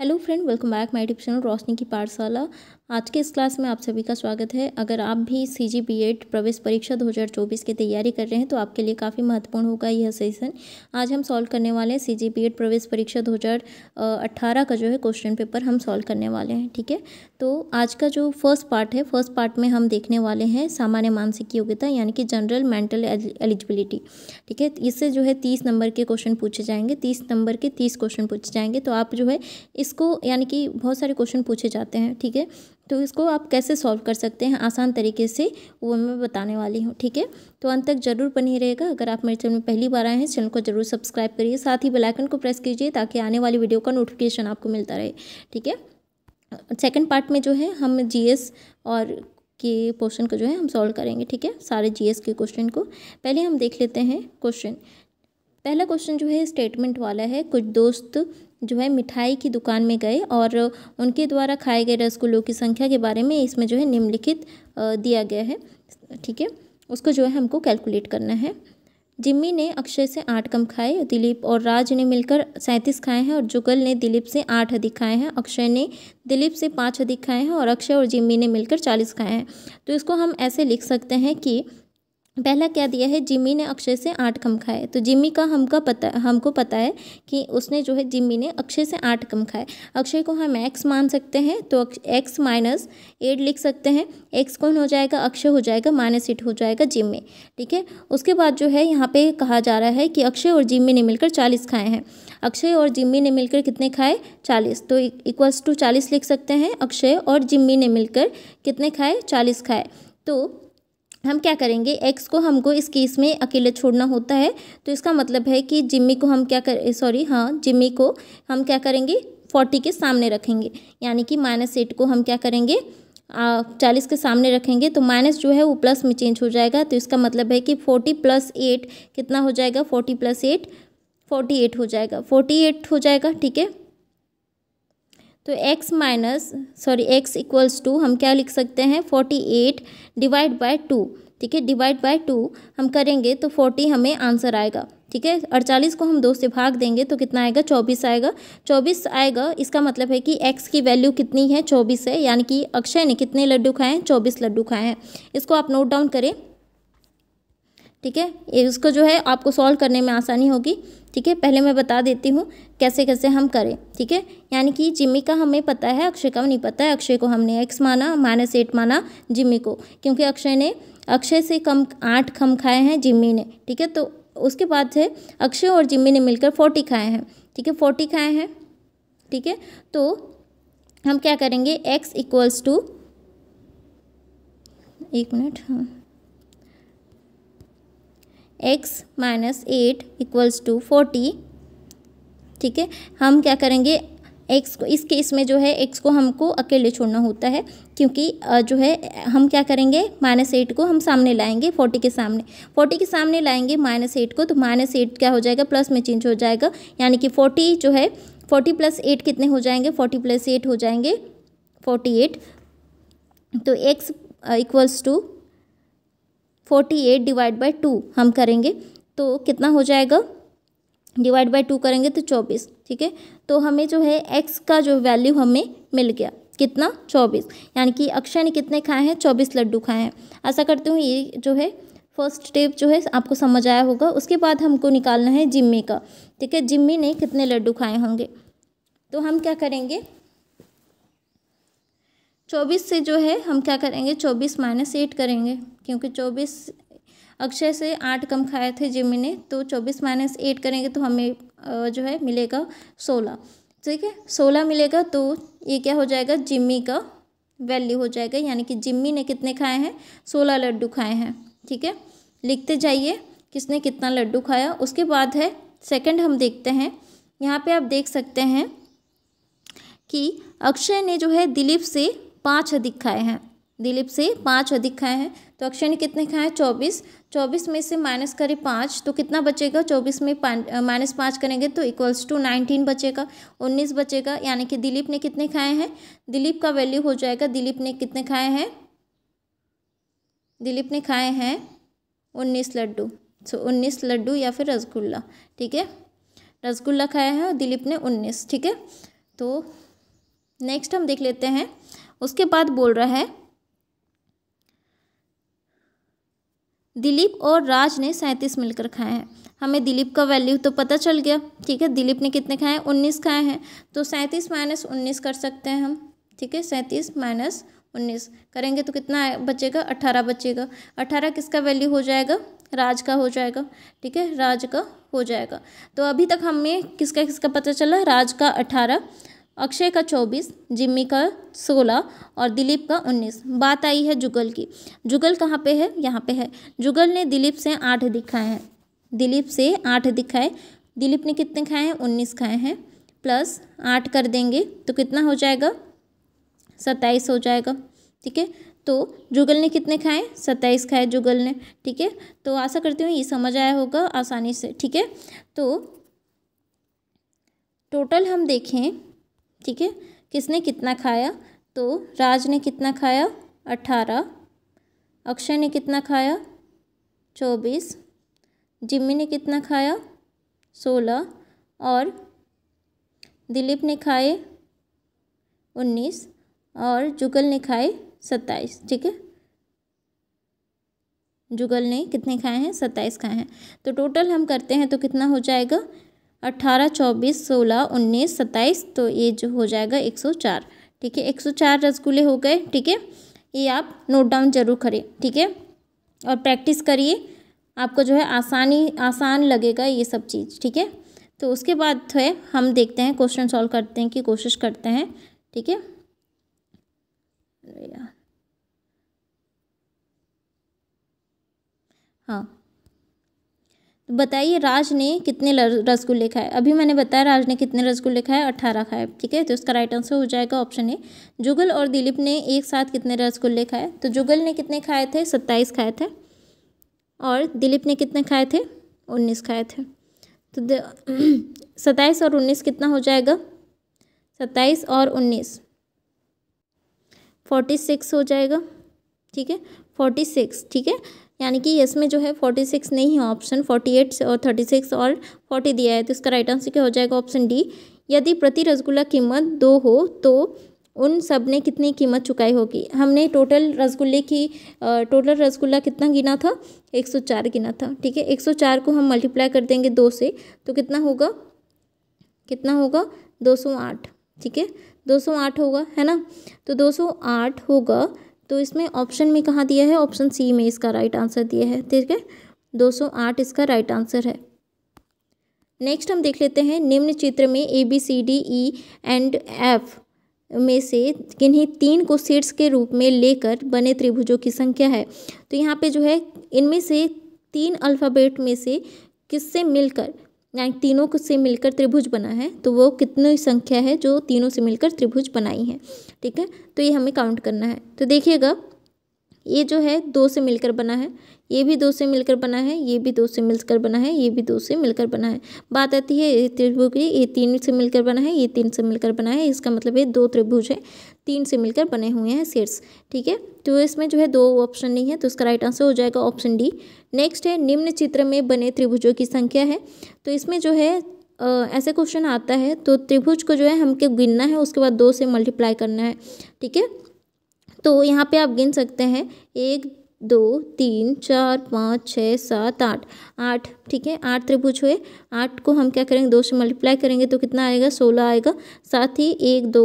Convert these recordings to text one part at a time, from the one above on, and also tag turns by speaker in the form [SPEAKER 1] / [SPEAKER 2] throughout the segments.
[SPEAKER 1] Hello friend welcome back my tube channel Roshni की पाठशाला आज के इस क्लास में आप सभी का स्वागत है अगर आप भी सी जी बी एड प्रवेश परीक्षा 2024 की तैयारी कर रहे हैं तो आपके लिए काफ़ी महत्वपूर्ण होगा यह सेशन आज हम सॉल्व करने वाले हैं सी जी बी एड प्रवेश परीक्षा 2018 का जो है क्वेश्चन पेपर हम सॉल्व करने वाले हैं ठीक है तो आज का जो फर्स्ट पार्ट है फर्स्ट पार्ट में हम देखने वाले हैं सामान्य मानसिक योग्यता यानी कि जनरल मेंटल एलिजिबिलिटी ठीक है इससे जो है तीस नंबर के क्वेश्चन पूछे जाएंगे तीस नंबर के तीस क्वेश्चन पूछे जाएंगे तो आप जो है इस इसको यानी कि बहुत सारे क्वेश्चन पूछे जाते हैं ठीक है तो इसको आप कैसे सॉल्व कर सकते हैं आसान तरीके से वो मैं बताने वाली हूँ ठीक है तो अंत तक जरूर बनी रहेगा अगर आप मेरे चैनल में पहली बार आए हैं चैनल को जरूर सब्सक्राइब करिए साथ ही बेलाइकन को प्रेस कीजिए ताकि आने वाली वीडियो का नोटिफिकेशन आपको मिलता रहे ठीक है सेकेंड पार्ट में जो है हम जी और के पोर्शन को जो है हम सॉल्व करेंगे ठीक है सारे जीएस के क्वेश्चन को पहले हम देख लेते हैं क्वेश्चन पहला क्वेश्चन जो है स्टेटमेंट वाला है कुछ दोस्त जो है मिठाई की दुकान में गए और उनके द्वारा खाए गए रसगुल्लों की संख्या के बारे में इसमें जो है निम्नलिखित दिया गया है ठीक है उसको जो है हमको कैलकुलेट करना है जिम्मी ने अक्षय से आठ कम खाए दिलीप और राज ने मिलकर सैंतीस खाए हैं और जुगल ने दिलीप से आठ अधिक खाए हैं अक्षय ने दिलीप से पाँच अधिक खाए हैं और अक्षय और जिम्मी ने मिलकर चालीस खाए हैं तो इसको हम ऐसे लिख सकते हैं कि पहला क्या दिया है जिम्मी ने अक्षय से आठ कम खाए तो जिम्मी का हमका पता हमको पता है कि उसने जो है जिम्मी ने अक्षय से आठ कम खाए अक्षय को हम एक्स मान सकते हैं तो एक्स माइनस एट लिख सकते हैं एक्स कौन हो जाएगा अक्षय हो जाएगा माइनस एट हो जाएगा जिम्मी ठीक है उसके बाद जो है यहाँ पे कहा जा रहा है कि अक्षय और जिम्मी ने मिलकर चालीस खाए हैं अक्षय और जिम्मी ने मिलकर कितने खाए चालीस तो इक्वल्स टू चालीस लिख सकते हैं अक्षय और जिम्मी ने मिलकर कितने खाए चालीस खाए तो हम क्या करेंगे एक्स को हमको इस केस में अकेले छोड़ना होता है तो इसका मतलब है कि जिम्मी को हम क्या कर सॉरी हाँ जिम्मी को हम क्या करेंगे फोर्टी के सामने रखेंगे यानी कि माइनस एट को हम क्या करेंगे चालीस के सामने रखेंगे तो माइनस जो है वो प्लस में चेंज हो जाएगा तो इसका मतलब है कि फोर्टी प्लस एट कितना हो जाएगा forty plus eight forty eight हो जाएगा फोर्टी एट हो जाएगा ठीक है तो x minus sorry x equals to हम क्या लिख सकते हैं forty eight divide by two ठीक है डिवाइड बाय टू हम करेंगे तो फोर्टी हमें आंसर आएगा ठीक है अड़चालीस को हम दो से भाग देंगे तो कितना आएगा चौबीस आएगा चौबीस आएगा इसका मतलब है कि एक्स की वैल्यू कितनी है चौबीस है यानी कि अक्षय ने कितने लड्डू खाए हैं चौबीस लड्डू खाए हैं इसको आप नोट डाउन करें ठीक है इसको जो है आपको सॉल्व करने में आसानी होगी ठीक है पहले मैं बता देती हूँ कैसे कैसे हम करें ठीक है यानी कि जिम्मी का हमें पता है अक्षय का नहीं पता है अक्षय को हमने एक्स माना माइनस एट माना जिम्मी को क्योंकि अक्षय ने अक्षय से कम आठ कम खाए हैं जिम्मी ने ठीक है तो उसके बाद से अक्षय और जिम्मी ने मिलकर फोर्टी खाए हैं ठीक है फोर्टी खाए हैं ठीक है तो हम क्या करेंगे एक्स इक्वल्स टू एक मिनट हाँ x minus eight equals to forty ठीक है हम क्या करेंगे एक्स को इस केस में जो है एक्स को हमको अकेले छोड़ना होता है क्योंकि जो है हम क्या करेंगे माइनस एट को हम सामने लाएंगे फोर्टी के सामने फोर्टी के सामने लाएंगे माइनस एट को तो माइनस एट क्या हो जाएगा प्लस में चेंज हो जाएगा यानी कि फोर्टी जो है फोर्टी प्लस एट कितने हो जाएंगे फोर्टी प्लस एट हो जाएंगे फोर्टी एट तो x equals to forty eight divide by two हम करेंगे तो कितना हो जाएगा डिवाइड बाई टू करेंगे तो चौबीस ठीक है तो हमें जो है एक्स का जो वैल्यू हमें मिल गया कितना चौबीस यानी कि अक्षय ने कितने खाए हैं चौबीस लड्डू खाए हैं ऐसा करते हुए ये जो है फर्स्ट स्टेप जो है आपको समझ आया होगा उसके बाद हमको निकालना है जिम्मी का ठीक है जिम्मी ने कितने लड्डू खाए होंगे तो हम क्या करेंगे चौबीस से जो है हम क्या करेंगे चौबीस माइनस एट करेंगे क्योंकि चौबीस अक्षय से आठ कम खाए थे जिमी ने तो चौबीस माइनस एट करेंगे तो हमें जो है मिलेगा सोलह ठीक है सोलह मिलेगा तो ये क्या हो जाएगा जिम्मी का वैल्यू हो जाएगा यानी कि जिम्मी ने कितने खाए हैं सोलह लड्डू खाए हैं ठीक है लिखते जाइए किसने कितना लड्डू खाया उसके बाद है सेकंड हम देखते हैं यहाँ पे आप देख सकते हैं कि अक्षय ने जो है दिलीप से पाँच अधिक खाए हैं दिलीप से पाँच अधिक खाए हैं तो अक्षय ने कितने खाए हैं चौबीस चौबीस में से माइनस करें पाँच तो कितना बचेगा चौबीस में माइनस पाँच करेंगे तो इक्वल्स टू नाइनटीन बचेगा उन्नीस बचेगा यानी कि दिलीप ने कितने खाए हैं दिलीप का वैल्यू हो जाएगा दिलीप ने कितने खाए हैं दिलीप ने खाए हैं उन्नीस लड्डू सो उन्नीस लड्डू या फिर रसगुल्ला ठीक है रसगुल्ला खाया है और दिलीप ने उन्नीस ठीक है तो नेक्स्ट हम देख लेते हैं उसके बाद बोल रहा है दिलीप और राज ने सैंतीस मिलकर खाए हैं हमें दिलीप का वैल्यू तो पता चल गया ठीक है दिलीप ने कितने खाए हैं उन्नीस खाए हैं तो सैंतीस माइनस उन्नीस कर सकते हैं हम ठीक है सैंतीस माइनस उन्नीस करेंगे तो कितना बचेगा अट्ठारह बचेगा अट्ठारह किसका वैल्यू हो जाएगा राज का हो जाएगा ठीक है राज का हो जाएगा तो अभी तक हमें किसका किसका पता चला राज का अठारह अक्षय का चौबीस जिम्मी का सोलह और दिलीप का उन्नीस बात आई है जुगल की जुगल कहाँ पे है यहाँ पे है जुगल ने दिलीप से आठ दिखाए हैं दिलीप से आठ दिखाए दिलीप ने कितने खाए हैं उन्नीस खाए हैं प्लस आठ कर देंगे तो कितना हो जाएगा सत्ताईस हो जाएगा ठीक है तो जुगल ने कितने खाए सत्ताईस खाए जुगल ने ठीक है तो आशा करती हूँ ये समझ आया होगा आसानी से ठीक है तो टोटल हम देखें ठीक है किसने कितना खाया तो राज ने कितना खाया अठारह अक्षय ने कितना खाया चौबीस जिम्मी ने कितना खाया सोलह और दिलीप ने खाए उन्नीस और जुगल ने खाए सत्ताईस ठीक है जुगल ने कितने खाए हैं सत्ताईस खाए हैं तो टोटल हम करते हैं तो कितना हो जाएगा अट्ठारह चौबीस सोलह उन्नीस सत्ताईस तो ये जो हो जाएगा एक सौ चार ठीक है एक सौ चार रसगुल्ले हो गए ठीक है ये आप नोट डाउन जरूर करें ठीक है और प्रैक्टिस करिए आपको जो है आसानी आसान लगेगा ये सब चीज़ ठीक है तो उसके बाद है हम देखते हैं क्वेश्चन सॉल्व करते हैं कि कोशिश करते हैं ठीक है हाँ तो बताइए राज ने कितने रसगुल्ले खाए अभी मैंने बताया राज ने कितने रसगुल्ले खाए अट्ठारह खाए ठीक है तो उसका राइट आंसर हो जाएगा ऑप्शन ए जुगल और दिलीप ने एक साथ कितने रसगुल्ले खाए तो जुगल ने कितने खाए थे सत्ताईस खाए थे और दिलीप ने कितने खाए थे उन्नीस खाए थे तो सत्ताईस और उन्नीस कितना हो जाएगा सत्ताईस और उन्नीस फोर्टी सिक्स हो जाएगा ठीक है फोर्टी सिक्स ठीक है यानी कि इसमें जो है फोर्टी सिक्स नहीं है ऑप्शन फोर्टी एट और थर्टी सिक्स और फोर्टी दिया है तो इसका राइट आंसर क्या हो जाएगा ऑप्शन डी यदि प्रति रसगुल्ला कीमत दो हो तो उन सब ने कितनी कीमत चुकाई होगी हमने टोटल रसगुल्ले की टोटल रसगुल्ला कितना गिना था एक सौ चार गिना था ठीक है एक सौ चार को हम मल्टीप्लाई कर देंगे दो से तो कितना होगा कितना होगा दो सौ आठ ठीक है दो सौ आठ होगा है ना तो दो सौ आठ होगा तो इसमें ऑप्शन में कहाँ दिया है ऑप्शन सी में इसका राइट आंसर दिया है ठीक है 208 इसका राइट आंसर है नेक्स्ट हम देख लेते हैं निम्न चित्र में A B C D E and F में से किन्हीं तीन को सीट्स के रूप में लेकर बने त्रिभुजों की संख्या है तो यहाँ पे जो है इनमें से तीन अल्फ़ाबेट में से किससे मिलकर यानी तीनों को से मिलकर त्रिभुज बना है तो वो कितनी संख्या है जो तीनों से मिलकर त्रिभुज बनाई है ठीक है तो ये हमें काउंट करना है तो देखिएगा ये जो है दो से मिलकर बना है ये भी दो से मिलकर बना है ये भी दो से मिलकर बना है ये भी दो से मिलकर बना है बात आती है त्रिभुज की ये तीन से मिलकर बना है ये तीन से मिलकर बना है इसका मतलब ये दो त्रिभुज है तीन से मिलकर बने हुए हैं सेट्स ठीक है तो इसमें जो है दो ऑप्शन नहीं है तो इसका राइट आंसर हो जाएगा ऑप्शन डी नेक्स्ट है निम्न चित्र में बने त्रिभुजों की संख्या है तो इसमें जो है ऐसे क्वेश्चन आता है तो त्रिभुज को जो है हमको गिनना है उसके बाद दो से मल्टीप्लाई करना है ठीक है तो यहाँ पे आप गिन सकते हैं एक दो तीन चार पाँच छः सात आठ आठ ठीक है आठ त्रिभुज हुए आठ को हम क्या करेंगे दो से मल्टीप्लाई करेंगे तो कितना आएगा सोलह आएगा साथ ही एक दो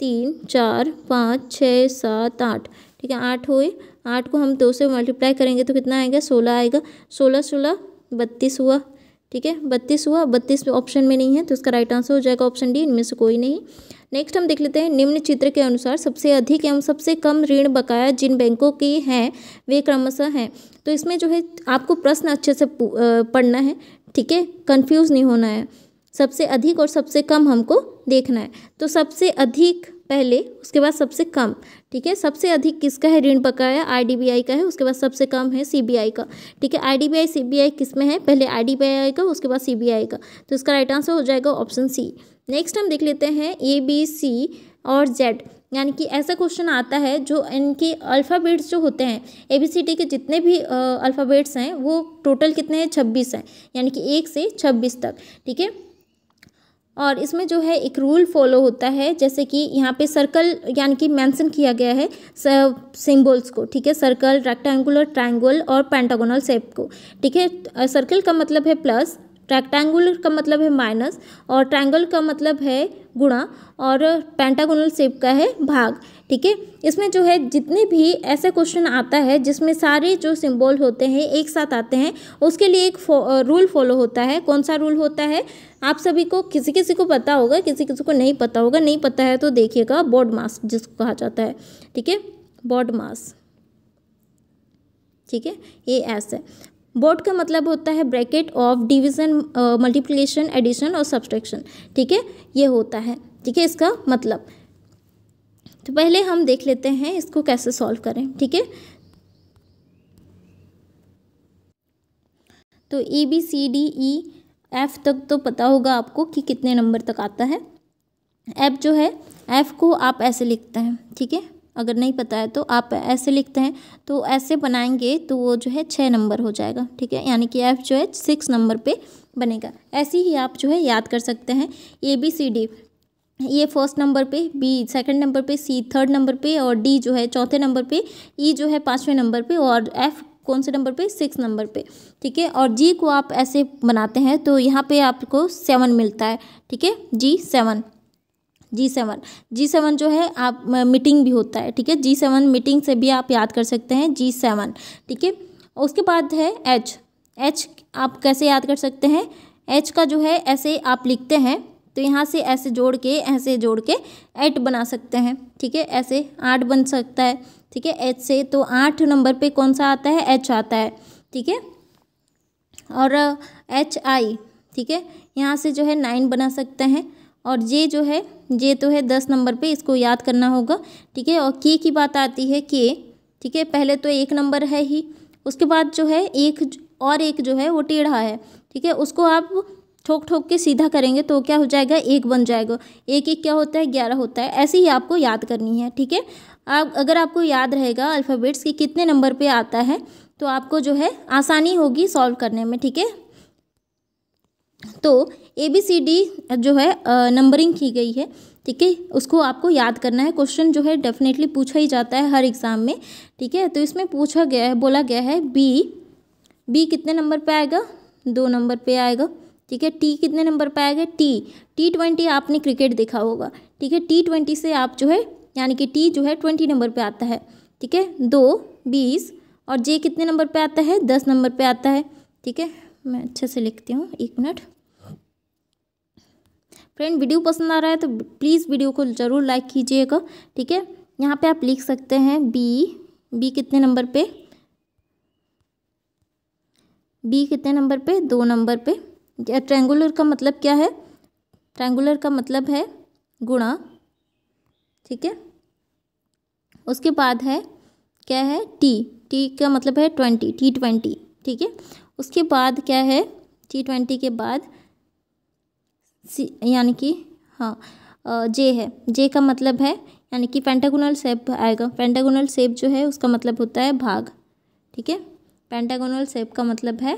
[SPEAKER 1] तीन चार पाँच छः सात आठ ठीक है आठ हुए आठ को हम दो से मल्टीप्लाई करेंगे तो कितना आएगा सोलह आएगा सोलह सोलह बत्तीस हुआ ठीक है बत्तीस हुआ बत्तीस ऑप्शन में नहीं है तो इसका राइट आंसर हो जाएगा ऑप्शन डी इनमें से कोई नहीं नेक्स्ट हम देख लेते हैं निम्न चित्र के अनुसार सबसे अधिक एवं सबसे कम ऋण बकाया जिन बैंकों के हैं वे क्रमशः हैं तो इसमें जो है आपको प्रश्न अच्छे से पढ़ना है ठीक है कन्फ्यूज़ नहीं होना है सबसे अधिक और सबसे कम हमको देखना है तो सबसे अधिक पहले उसके बाद सबसे कम ठीक है सबसे अधिक किसका है ऋण बकाया आईडीबीआई का है उसके बाद सबसे कम है सीबीआई का ठीक है आईडीबीआई सीबीआई किस में है पहले आईडीबीआई का उसके बाद सीबीआई का तो इसका राइट आंसर हो जाएगा ऑप्शन सी नेक्स्ट हम देख लेते हैं ए बी सी और जेड यानी कि ऐसा क्वेश्चन आता है जो इनके अल्फ़ाबेट्स जो होते हैं ए बी सी डी के जितने भी अल्फ़ाबेट्स हैं वो टोटल कितने हैं छब्बीस हैं यानी कि एक से छब्बीस तक ठीक है और इसमें जो है एक रूल फॉलो होता है जैसे कि यहाँ पे सर्कल यानी कि मेंशन किया गया है सिंबल्स को ठीक है सर्कल रेक्टेंगुलर ट्रायंगल और पेंटागोनल शेप को ठीक है सर्कल का मतलब है प्लस रेक्टेंगुलर का मतलब है माइनस और ट्रायंगल का मतलब है गुणा और पेंटागोनल शेप का है भाग ठीक है इसमें जो है जितने भी ऐसे क्वेश्चन आता है जिसमें सारे जो सिम्बॉल होते हैं एक साथ आते हैं उसके लिए एक फो, रूल फॉलो होता है कौन सा रूल होता है आप सभी को किसी किसी को पता होगा किसी किसी को नहीं पता होगा नहीं पता है तो देखिएगा बॉड मास्क जिसको कहा जाता है ठीक है बॉड मास ठीक है ये ऐसा है बोर्ड का मतलब होता है bracket of division multiplication addition और सब्सट्रैक्शन ठीक है ये होता है ठीक है इसका मतलब तो पहले हम देख लेते हैं इसको कैसे सॉल्व करें ठीक है तो A B C D E F तक तो पता होगा आपको कि कितने नंबर तक आता है एफ जो है एफ को आप ऐसे लिखते हैं ठीक है अगर नहीं पता है तो आप ऐसे लिखते हैं तो ऐसे बनाएंगे तो वो जो है छः नंबर हो जाएगा ठीक है यानी कि एफ जो है सिक्स नंबर पे बनेगा ऐसे ही आप जो है याद कर सकते हैं ए बी सी डी ये फर्स्ट नंबर पे बी सेकंड नंबर पे सी थर्ड नंबर पे और डी जो है चौथे नंबर पे ई e जो है पाँचवें नंबर पे और एफ कौन से नंबर पे सिक्स नंबर पे ठीक है और जी को आप ऐसे बनाते हैं तो यहाँ पे आपको सेवन मिलता है ठीक है G seven G seven G seven जो है आप मीटिंग भी होता है ठीक है जी सेवन मीटिंग से भी आप याद कर सकते हैं जी सेवन ठीक है उसके बाद है एच एच आप कैसे याद कर सकते हैं एच का जो है ऐसे आप लिखते हैं तो यहाँ से ऐसे जोड़ के ऐसे जोड़ के एट बना सकते हैं ठीक है ऐसे आठ बन सकता है ठीक है एच से तो आठ नंबर पे कौन सा आता है एच आता है ठीक है और एच आई ठीक है यहाँ से जो है नाइन बना सकते हैं और जे जो है जे तो है दस नंबर पे इसको याद करना होगा ठीक है और के की बात आती है के ठीक है पहले तो एक नंबर है ही उसके बाद जो है एक और एक जो है वो टेढ़ा है ठीक है उसको आप ठोक ठोक के सीधा करेंगे तो क्या हो जाएगा एक बन जाएगा एक एक क्या होता है ग्यारह होता है ऐसे ही आपको याद करनी है ठीक है आप अगर आपको याद रहेगा अल्फ़ाबेट्स कि कितने नंबर पे आता है तो आपको जो है आसानी होगी सॉल्व करने में ठीक है तो ए बी सी डी जो है नंबरिंग की गई है ठीक है उसको आपको याद करना है क्वेश्चन जो है डेफिनेटली पूछा ही जाता है हर एग्ज़ाम में ठीक है तो इसमें पूछा गया है बोला गया है बी बी कितने नंबर पर आएगा दो नंबर पर आएगा ठीक है टी कितने नंबर पे आएगा टी टी ट्वेंटी आपने क्रिकेट देखा होगा ठीक है टी ट्वेंटी से आप जो है यानी कि टी जो है ट्वेंटी नंबर पे आता है ठीक है दो बीस और जे कितने नंबर पे आता है दस नंबर पे आता है ठीक है मैं अच्छे से लिखती हूँ एक मिनट फ्रेंड वीडियो पसंद आ रहा है तो प्लीज़ वीडियो को ज़रूर लाइक कीजिएगा ठीक है यहाँ पर आप लिख सकते हैं बी बी कितने नंबर पर बी कितने नंबर पर दो नंबर पर ट्रेंगुलर का मतलब क्या है ट्रेंगुलर का मतलब है गुणा ठीक है उसके बाद है क्या है टी टी का मतलब है ट्वेंटी टी ट्वेंटी ठीक है उसके बाद क्या है टी ट्वेंटी के बाद सी यानी कि हाँ जे है जे का मतलब है यानी कि पेंटागोनल सेप आएगा पेंटागोनल सेप जो है उसका मतलब होता है भाग ठीक है पेंटागोनल सेप का मतलब है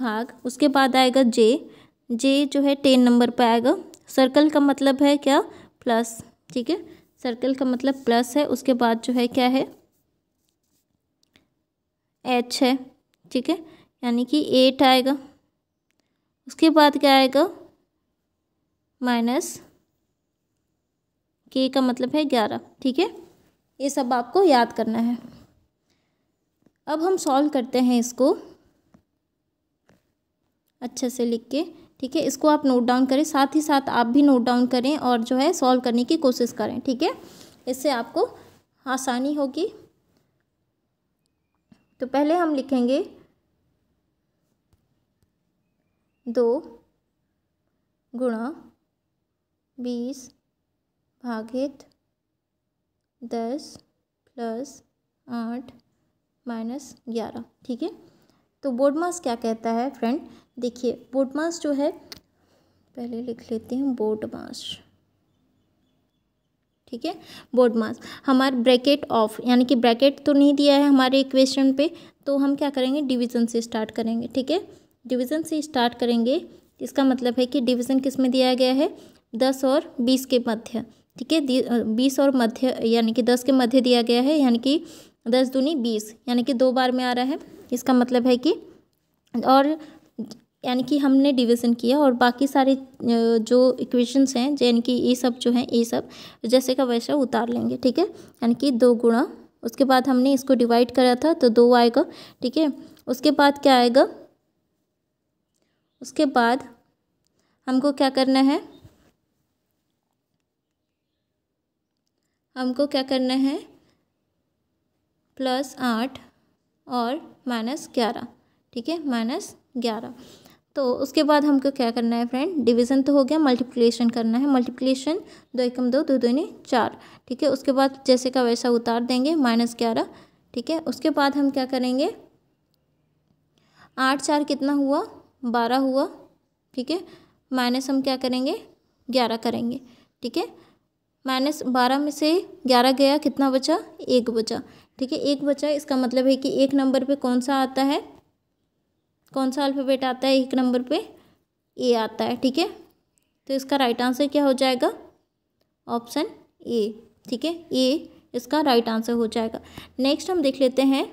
[SPEAKER 1] भाग उसके बाद आएगा जे जे जो है टेन नंबर पर आएगा सर्कल का मतलब है क्या प्लस ठीक है सर्कल का मतलब प्लस है उसके बाद जो है क्या है एच है ठीक है यानी कि एट आएगा उसके बाद क्या आएगा माइनस के का मतलब है ग्यारह ठीक है ये सब आपको याद करना है अब हम सॉल्व करते हैं इसको अच्छे से लिख के ठीक है इसको आप नोट डाउन करें साथ ही साथ आप भी नोट डाउन करें और जो है सॉल्व करने की कोशिश करें ठीक है इससे आपको आसानी होगी तो पहले हम लिखेंगे दो गुणा बीस भागित दस प्लस आठ माइनस ग्यारह ठीक है तो मास क्या कहता है फ्रेंड देखिए बोट मास जो है पहले लिख लेते हैं बोट मास ठीक है बोट मास हमारे ब्रैकेट ऑफ यानी कि ब्रैकेट तो नहीं दिया है हमारे इक्वेशन पे तो हम क्या करेंगे डिवीज़न से स्टार्ट करेंगे ठीक है डिवीज़न से स्टार्ट करेंगे इसका मतलब है कि डिवीज़न किस में दिया गया है दस और बीस के मध्य ठीक है बीस और मध्य यानी कि दस के मध्य दिया गया है यानी कि दस दूनी बीस यानी कि दो बार में आ रहा है इसका मतलब है कि और यानी कि हमने डिवीज़न किया और बाकी सारे जो इक्वेशंस हैं यानी कि ये सब जो हैं ये सब जैसे का वैसा उतार लेंगे ठीक है यानी कि दो गुणा उसके बाद हमने इसको डिवाइड करा था तो दो आएगा ठीक है उसके बाद क्या आएगा उसके बाद हमको क्या करना है हमको क्या करना है प्लस आठ और माइनस ग्यारह ठीक है माइनस ग्यारह तो उसके बाद हमको क्या करना है फ्रेंड डिवीज़न तो हो गया मल्टीप्लिकेशन करना है मल्टीप्लिकेशन दो एकम दो दो दोनी चार ठीक है उसके बाद जैसे का वैसा उतार देंगे माइनस ग्यारह ठीक है उसके बाद हम क्या करेंगे आठ चार कितना हुआ बारह हुआ ठीक है माइनस हम क्या करेंगे ग्यारह करेंगे ठीक है माइनस बारह में से ग्यारह गया कितना बचा एक बचा ठीक है एक बचा इसका मतलब है कि एक नंबर पे कौन सा आता है कौन सा अल्फ़ाबेट आता है एक नंबर पे ए आता है ठीक है तो इसका राइट आंसर क्या हो जाएगा ऑप्शन ए ठीक है ए इसका राइट आंसर हो जाएगा नेक्स्ट हम देख लेते हैं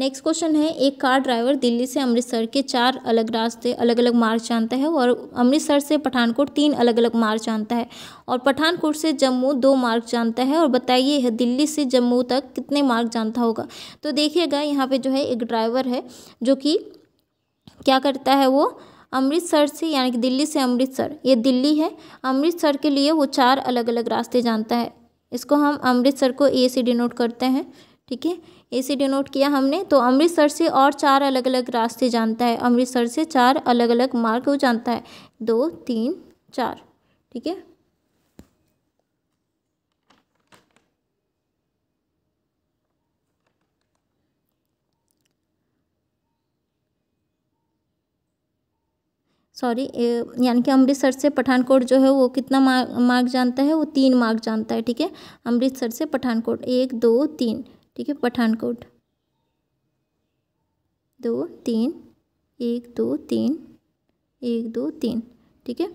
[SPEAKER 1] नेक्स्ट क्वेश्चन है एक कार ड्राइवर दिल्ली से अमृतसर के चार अलग रास्ते अलग अलग मार्ग जानता है और अमृतसर से पठानकोट तीन अलग अलग मार्ग जानता है और पठानकोट से जम्मू दो मार्ग जानता है और बताइए दिल्ली से जम्मू तक कितने मार्ग जानता होगा तो देखिएगा यहाँ पे जो है एक ड्राइवर है जो कि क्या करता है वो अमृतसर से यानी कि दिल्ली से अमृतसर ये दिल्ली है अमृतसर के लिए वो चार अलग अलग रास्ते जानता है इसको हम अमृतसर को ए से डिनोट करते हैं ठीक है इसे डिनोट किया हमने तो अमृतसर से और चार अलग अलग रास्ते जानता है अमृतसर से चार अलग अलग मार्ग वो जानता है दो तीन चार ठीक है सॉरी यानी कि अमृतसर से पठानकोट जो है वो कितना मार्ग मार्ग जानता है वो तीन मार्ग जानता है ठीक है अमृतसर से पठानकोट एक दो तीन ठीक है पठानकोट दो तीन एक दो तीन एक दो तीन ठीक है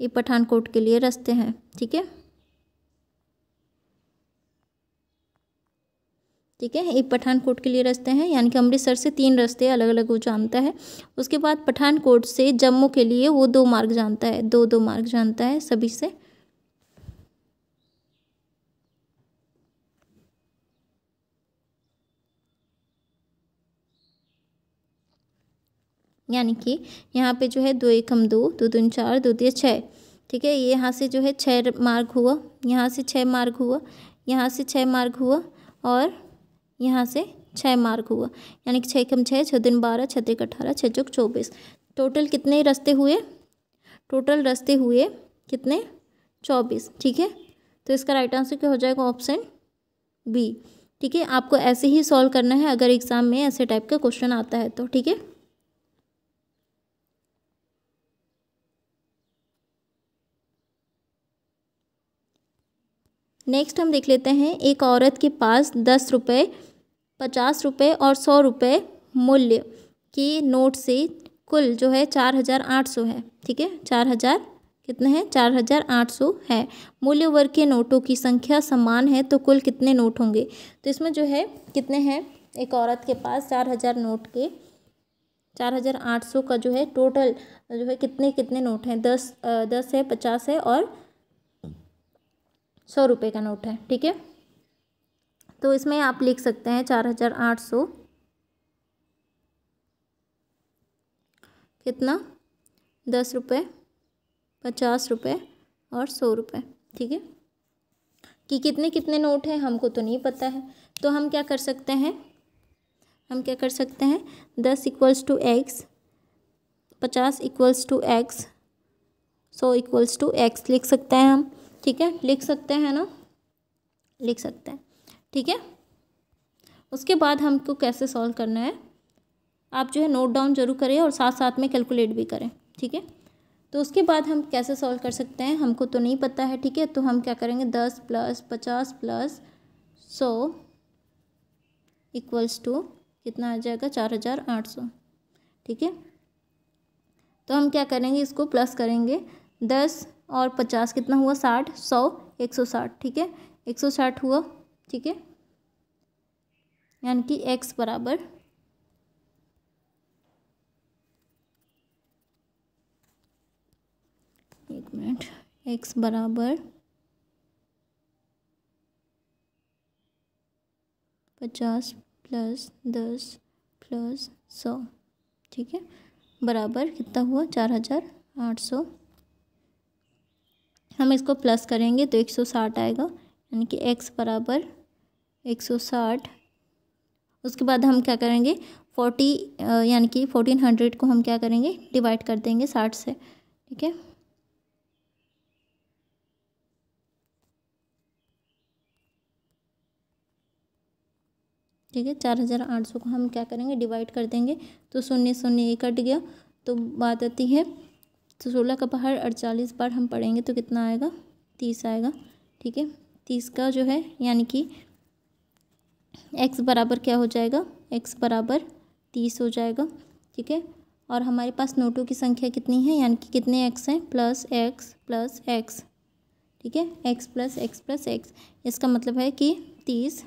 [SPEAKER 1] ये पठानकोट के लिए रास्ते हैं ठीक है ठीक है ये पठानकोट के लिए रास्ते हैं यानी कि अमृतसर से तीन रास्ते अलग अलग वो जानता है उसके बाद पठानकोट से जम्मू के लिए वो दो मार्ग जानता है दो दो मार्ग जानता है सभी से यानी कि यहाँ पे जो है दो एकम दो दो दून चार दो दिया छः ठीक है ये यहाँ से जो है छः मार्ग हुआ यहाँ से छः मार्ग हुआ यहाँ से छः मार्ग हुआ और यहाँ से छः मार्ग हुआ यानी कि छः कम छः छः दिन बारह छः तक अठारह छः चौक चौबीस टोटल कितने रस्ते हुए टोटल रास्ते हुए कितने चौबीस ठीक है तो इसका राइट आंसर क्या हो जाएगा ऑप्शन बी ठीक है आपको ऐसे ही सॉल्व करना है अगर एग्ज़ाम में ऐसे टाइप का क्वेश्चन आता है तो ठीक है नेक्स्ट हम देख लेते हैं एक औरत के पास दस रुपये पचास रुपये और सौ रुपये मूल्य के नोट से कुल जो है चार हज़ार आठ सौ है ठीक है चार हज़ार कितने हैं चार हज़ार आठ सौ है मूल्य वर्ग के नोटों की संख्या समान है तो कुल कितने नोट होंगे तो इसमें जो है कितने हैं एक औरत के पास चार हज़ार नोट के चार हज़ार आठ सौ का जो है टोटल जो है कितने कितने नोट हैं दस दस है पचास है और सौ रुपये का नोट है ठीक है तो इसमें आप लिख सकते हैं चार हज़ार आठ सौ कितना दस रुपये पचास रुपये और सौ रुपये ठीक है कि कितने कितने नोट हैं हमको तो नहीं पता है तो हम क्या कर सकते हैं हम क्या कर सकते हैं दस इक्वल्स टू एक्स पचास इक्वल्स टू एक्स सौ इक्वल्स टू एक्स लिख सकते हैं हम ठीक है लिख सकते हैं ना लिख सकते हैं ठीक है उसके बाद हमको कैसे सॉल्व करना है आप जो है नोट डाउन जरूर करें और साथ साथ में कैलकुलेट भी करें ठीक है तो उसके बाद हम कैसे सॉल्व कर सकते हैं हमको तो नहीं पता है ठीक है तो हम क्या करेंगे दस प्लस पचास प्लस सौ इक्वल्स टू कितना आ जाएगा चार हज़ार आठ सौ ठीक है तो हम क्या करेंगे इसको प्लस करेंगे दस और पचास कितना हुआ साठ सौ एक सौ साठ ठीक है एक सौ साठ हुआ ठीक है यानी कि एक्स बराबर एक मिनट एक्स बराबर पचास प्लस दस प्लस सौ ठीक है बराबर कितना हुआ चार हज़ार आठ सौ हम इसको प्लस करेंगे तो 160 आएगा यानी कि x बराबर 160 उसके बाद हम क्या करेंगे 40 यानी कि 1400 को हम क्या करेंगे डिवाइड कर देंगे 60 से ठीक है ठीक है चार हज़ार आठ सौ को हम क्या करेंगे डिवाइड कर देंगे तो शून्य शून्य एक कट गया तो बात आती है तो सोलह का बाहर अड़चालीस बार हम पढ़ेंगे तो कितना आएगा तीस आएगा ठीक है तीस का जो है यानी कि एक्स बराबर क्या हो जाएगा एक्स बराबर तीस हो जाएगा ठीक है और हमारे पास नोटों की संख्या कितनी है यानी कि कितने एक्स हैं प्लस एक्स प्लस एक्स ठीक है x plus x plus x इसका मतलब है कि तीस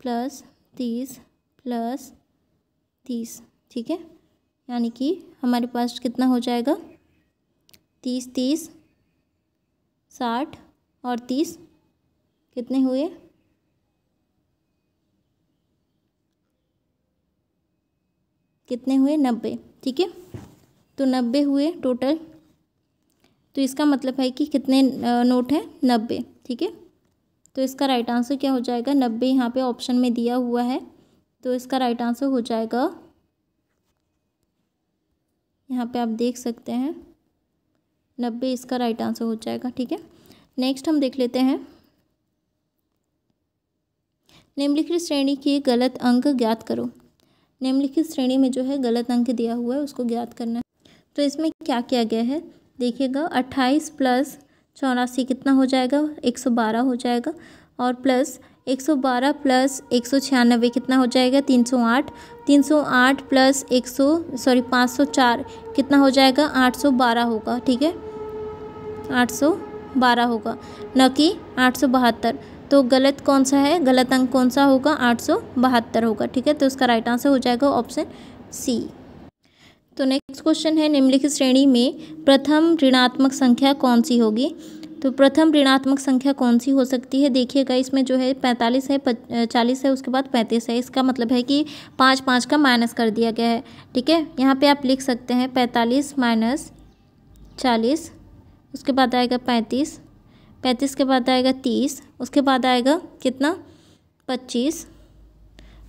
[SPEAKER 1] प्लस तीस प्लस तीस ठीक है यानी कि हमारे पास कितना हो जाएगा तीस तीस साठ और तीस कितने हुए कितने हुए नब्बे ठीक है तो नब्बे हुए टोटल तो इसका मतलब है कि कितने नोट हैं नब्बे ठीक है तो इसका राइट आंसर क्या हो जाएगा नब्बे यहाँ पे ऑप्शन में दिया हुआ है तो इसका राइट आंसर हो जाएगा यहाँ पे आप देख सकते हैं नब्बे इसका राइट आंसर हो जाएगा ठीक है नेक्स्ट हम देख लेते हैं निम्नलिखित श्रेणी के गलत अंक ज्ञात करो निम्नलिखित श्रेणी में जो है गलत अंक दिया हुआ है उसको ज्ञात करना है तो इसमें क्या किया गया है देखिएगा अट्ठाईस प्लस चौरासी कितना हो जाएगा एक सौ बारह हो जाएगा और प्लस 112 प्लस एक कितना हो जाएगा 308 308 प्लस 100 सॉरी 504 कितना हो जाएगा 812 होगा ठीक है 812 होगा न कि आठ तो गलत कौन सा है गलत अंक कौन सा होगा आठ होगा ठीक है तो उसका राइट आंसर हो जाएगा ऑप्शन सी तो नेक्स्ट क्वेश्चन है निम्नलिखित श्रेणी में प्रथम ऋणात्मक संख्या कौन सी होगी तो प्रथम ऋणात्मक संख्या कौन सी हो सकती है देखिएगा इसमें जो है पैंतालीस है चालीस है उसके बाद पैंतीस है इसका मतलब है कि पाँच पाँच का माइनस कर दिया गया है ठीक है यहाँ पे आप लिख सकते हैं पैंतालीस माइनस चालीस उसके बाद आएगा पैंतीस पैंतीस के बाद आएगा तीस उसके बाद आएगा कितना पच्चीस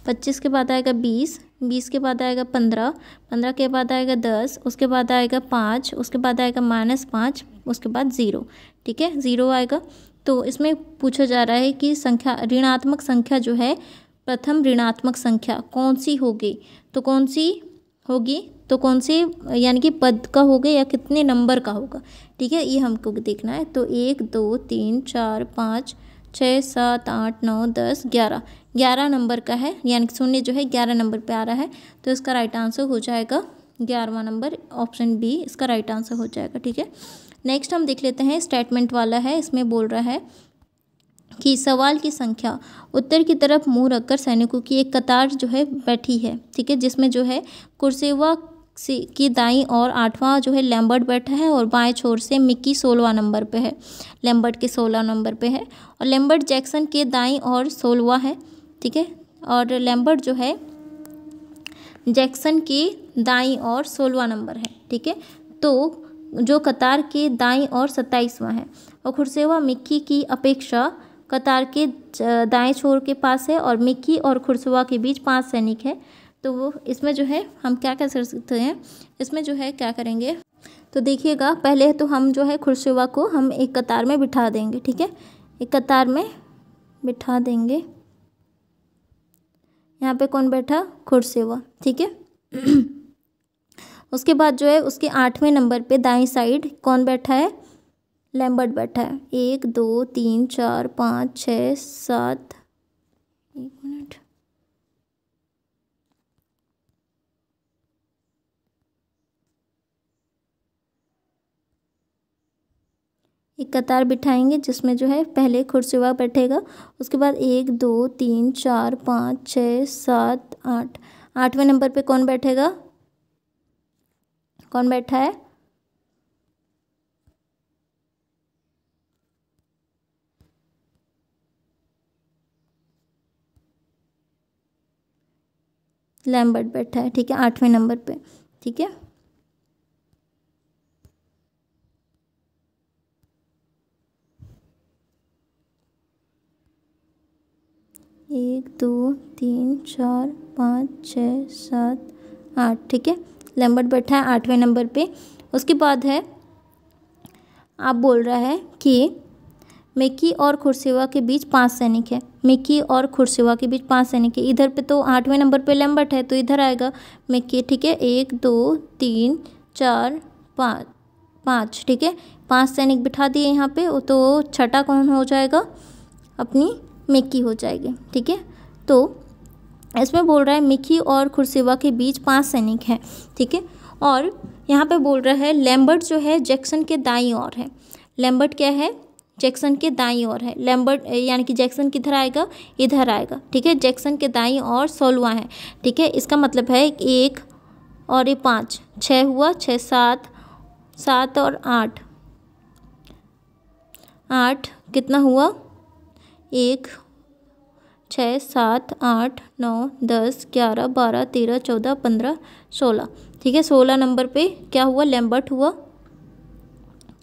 [SPEAKER 1] पच्चीस के बाद आएगा बीस बीस के बाद आएगा पंद्रह पंद्रह के बाद आएगा दस उसके बाद आएगा पाँच उसके बाद आएगा माइनस पाँच उसके बाद ज़ीरो ठीक है ज़ीरो आएगा तो इसमें पूछा जा रहा है कि संख्या ऋणात्मक संख्या जो है प्रथम ऋणात्मक संख्या कौन सी होगी तो कौन सी होगी तो कौन सी यानी कि पद का होगा या कितने नंबर का होगा ठीक है ये हमको देखना है तो एक दो तीन चार पाँच छः सात आठ नौ दस ग्यारह ग्यारह नंबर का है यानी शून्य जो है ग्यारह नंबर पे आ रहा है तो इसका राइट आंसर हो जाएगा ग्यारहवा नंबर ऑप्शन बी इसका राइट आंसर हो जाएगा ठीक है नेक्स्ट हम देख लेते हैं स्टेटमेंट वाला है इसमें बोल रहा है कि सवाल की संख्या उत्तर की तरफ मुंह रखकर सैनिकों की एक कतार जो है बैठी है ठीक है जिसमें जो है कुर्सेवा की दाई और आठवां जो है लैम्बर्ट बैठा है और बाएं छोर से मिक्की सोलवा नंबर पे है लैम्बर्ट के सोलह नंबर पे है और लैम्बर्ट जैक्सन के दाई और सोलवा है ठीक है और लैम्बर्ट जो है जैक्सन के दाई और सोलवा नंबर है ठीक है तो जो कतार के दाई और सत्ताईसवां है और खुरसेवा मिक्की की अपेक्षा कतार के दाएं छोर के पास है और मिक्की और खुरसेवा के बीच पांच सैनिक है तो वो इसमें जो है हम क्या कर सकते हैं इसमें जो है क्या करेंगे तो देखिएगा पहले तो हम जो है खुरसेवा को हम एक कतार में बिठा देंगे ठीक है एक कतार में बिठा देंगे यहाँ पे कौन बैठा खुरसेवा ठीक है उसके बाद जो है उसके आठवें नंबर पे दाएं साइड कौन बैठा है लैम्बर्ट बैठा है एक दो तीन चार पाँच छः सात एक कतार बिठाएंगे जिसमें जो है पहले खुरशुआ बैठेगा उसके बाद एक दो तीन चार पाँच छः सात आठ आठवें नंबर पे कौन बैठेगा कौन बैठा है लैम्बर्ट बैठा है ठीक है आठवें नंबर पे ठीक है एक दो तीन चार पाँच छः सात आठ ठीक है लंबट बैठा है आठवें नंबर पे उसके बाद है आप बोल रहा है कि मिकी और खुरसेवा के बीच पांच सैनिक है मिकी और खुरसेवा के बीच पांच सैनिक है इधर पे तो आठवें नंबर पे लंबट है तो इधर आएगा मिकी ठीक है एक दो तीन चार पाँच पाँच ठीक है पांच सैनिक बिठा दिए यहाँ पे तो छठा कौन हो जाएगा अपनी मिक्की हो जाएगी ठीक है तो इसमें बोल रहा है मिक्की और खुरसेवा के बीच पांच सैनिक हैं ठीक है थीके? और यहाँ पे बोल रहा है लैम्बर्ट जो है जैक्सन के दाई और है लैम्बर्ट क्या है जैक्सन के दाई और है लैम्बर्ट यानी कि जैक्सन किधर आएगा इधर आएगा ठीक है जैक्सन के दाई और सोलवा है ठीक है इसका मतलब है एक और ये पाँच छः हुआ छः सात सात और आठ आठ कितना हुआ एक छः सात आठ नौ दस ग्यारह बारह तेरह चौदह पंद्रह सोलह ठीक है सोलह नंबर पे क्या हुआ लैम्बर्ट हुआ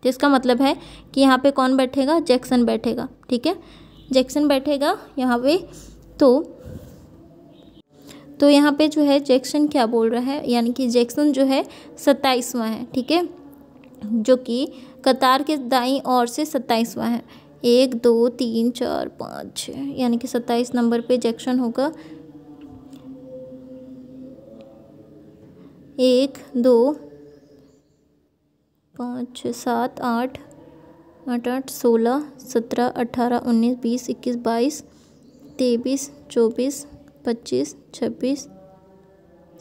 [SPEAKER 1] तो इसका मतलब है कि यहाँ पे कौन बैठेगा जैक्सन बैठेगा ठीक है जैक्सन बैठेगा यहाँ पे तो तो यहाँ पे जो है जैक्सन क्या बोल रहा है यानी कि जैक्सन जो है सत्ताईसवां है ठीक है जो कि कतार के दाई और से सत्ताईसवां है एक दो तीन चार पाँच छः यानी कि सत्ताईस नंबर पे जंक्शन होगा एक दो पाँच छः सात आठ आठ आठ सोलह सत्रह अठारह उन्नीस बीस इक्कीस बाईस तेईस चौबीस पच्चीस छब्बीस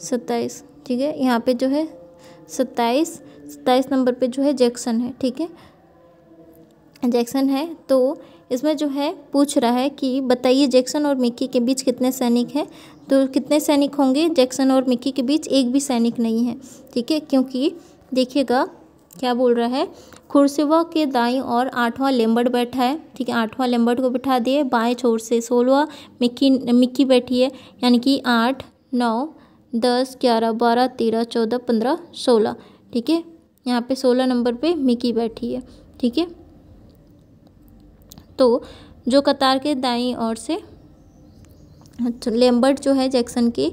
[SPEAKER 1] सत्ताईस ठीक है यहाँ पे जो है सत्ताईस सत्ताईस नंबर पे जो है जैक्सन है ठीक है जैक्सन है तो इसमें जो है पूछ रहा है कि बताइए जैक्सन और मिक्की के बीच कितने सैनिक हैं तो कितने सैनिक होंगे जैक्सन और मिक्की के बीच एक भी सैनिक नहीं है ठीक है क्योंकि देखिएगा क्या बोल रहा है खुरसवा के दाई और आठवां लेम्बर्ड बैठा है ठीक है आठवां लेम्बर्ड को बिठा दिए बाएं छोर से सोलवा मिक्की मिक्की बैठी है यानी कि आठ नौ दस ग्यारह बारह तेरह चौदह पंद्रह सोलह ठीक है यहाँ पे सोलह नंबर पे मिक्की बैठी है ठीक है तो जो कतार के दाई और से लेम्बर्ट अच्छा, जो है जैक्सन के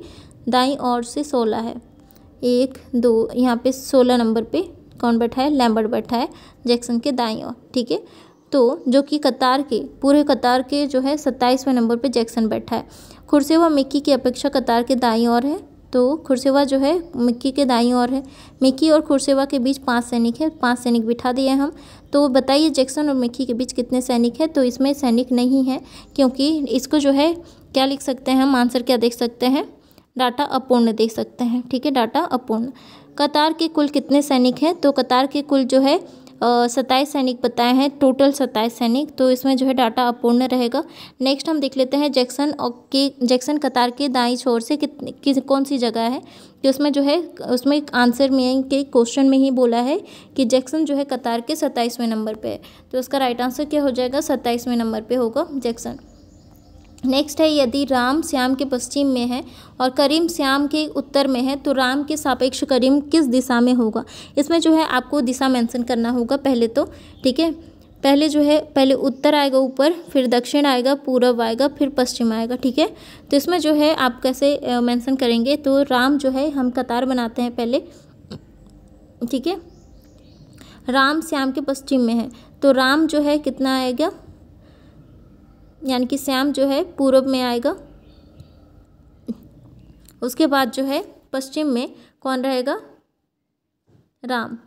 [SPEAKER 1] दाई और से सोलह है एक दो यहाँ पे सोलह नंबर पे कौन बैठा है लैम्बर्ट बैठा है जैक्सन के दाई और ठीक है तो जो कि कतार के पूरे कतार के जो है सत्ताईसवें नंबर पे जैक्सन बैठा है खुरसेवा मिक्की की अपेक्षा कतार के दाई और है तो खुरसेवा जो है मिक्की के दाई और है मिक्की और खुरसेवा के बीच पांच सैनिक है पांच सैनिक बिठा दिए हम तो बताइए जैक्सन और मिक्की के बीच कितने सैनिक हैं तो इसमें सैनिक नहीं है क्योंकि इसको जो है क्या लिख सकते हैं हम आंसर क्या देख सकते हैं डाटा अपूर्ण देख सकते हैं ठीक है डाटा अपूर्ण कतार के कुल कितने सैनिक हैं तो कतार के कुल जो है सताईस सैनिक बताए हैं टोटल सताईस सैनिक तो इसमें जो है डाटा अपूर्ण रहेगा नेक्स्ट हम देख लेते हैं जैक्सन और के जैक्सन कतार के दाई छोर से कितने कि, कौन सी जगह है कि उसमें जो है उसमें एक आंसर में के क्वेश्चन में ही बोला है कि जैक्सन जो है कतार के सत्ताईसवें नंबर पे है तो उसका राइट आंसर क्या हो जाएगा सत्ताईसवें नंबर पे होगा जैक्सन नेक्स्ट है यदि राम श्याम के पश्चिम में है और करीम श्याम के उत्तर में है तो राम के सापेक्ष करीम किस दिशा में होगा इसमें जो है आपको दिशा मैंसन करना होगा पहले तो ठीक है पहले जो है पहले उत्तर आएगा ऊपर फिर दक्षिण आएगा पूरब आएगा फिर पश्चिम आएगा ठीक है तो इसमें जो है आप कैसे मेंशन करेंगे तो राम जो है हम कतार बनाते हैं पहले ठीक है राम श्याम के पश्चिम में है तो राम जो है कितना आएगा यानी कि श्याम जो है पूर्व में आएगा उसके बाद जो है पश्चिम में कौन रहेगा राम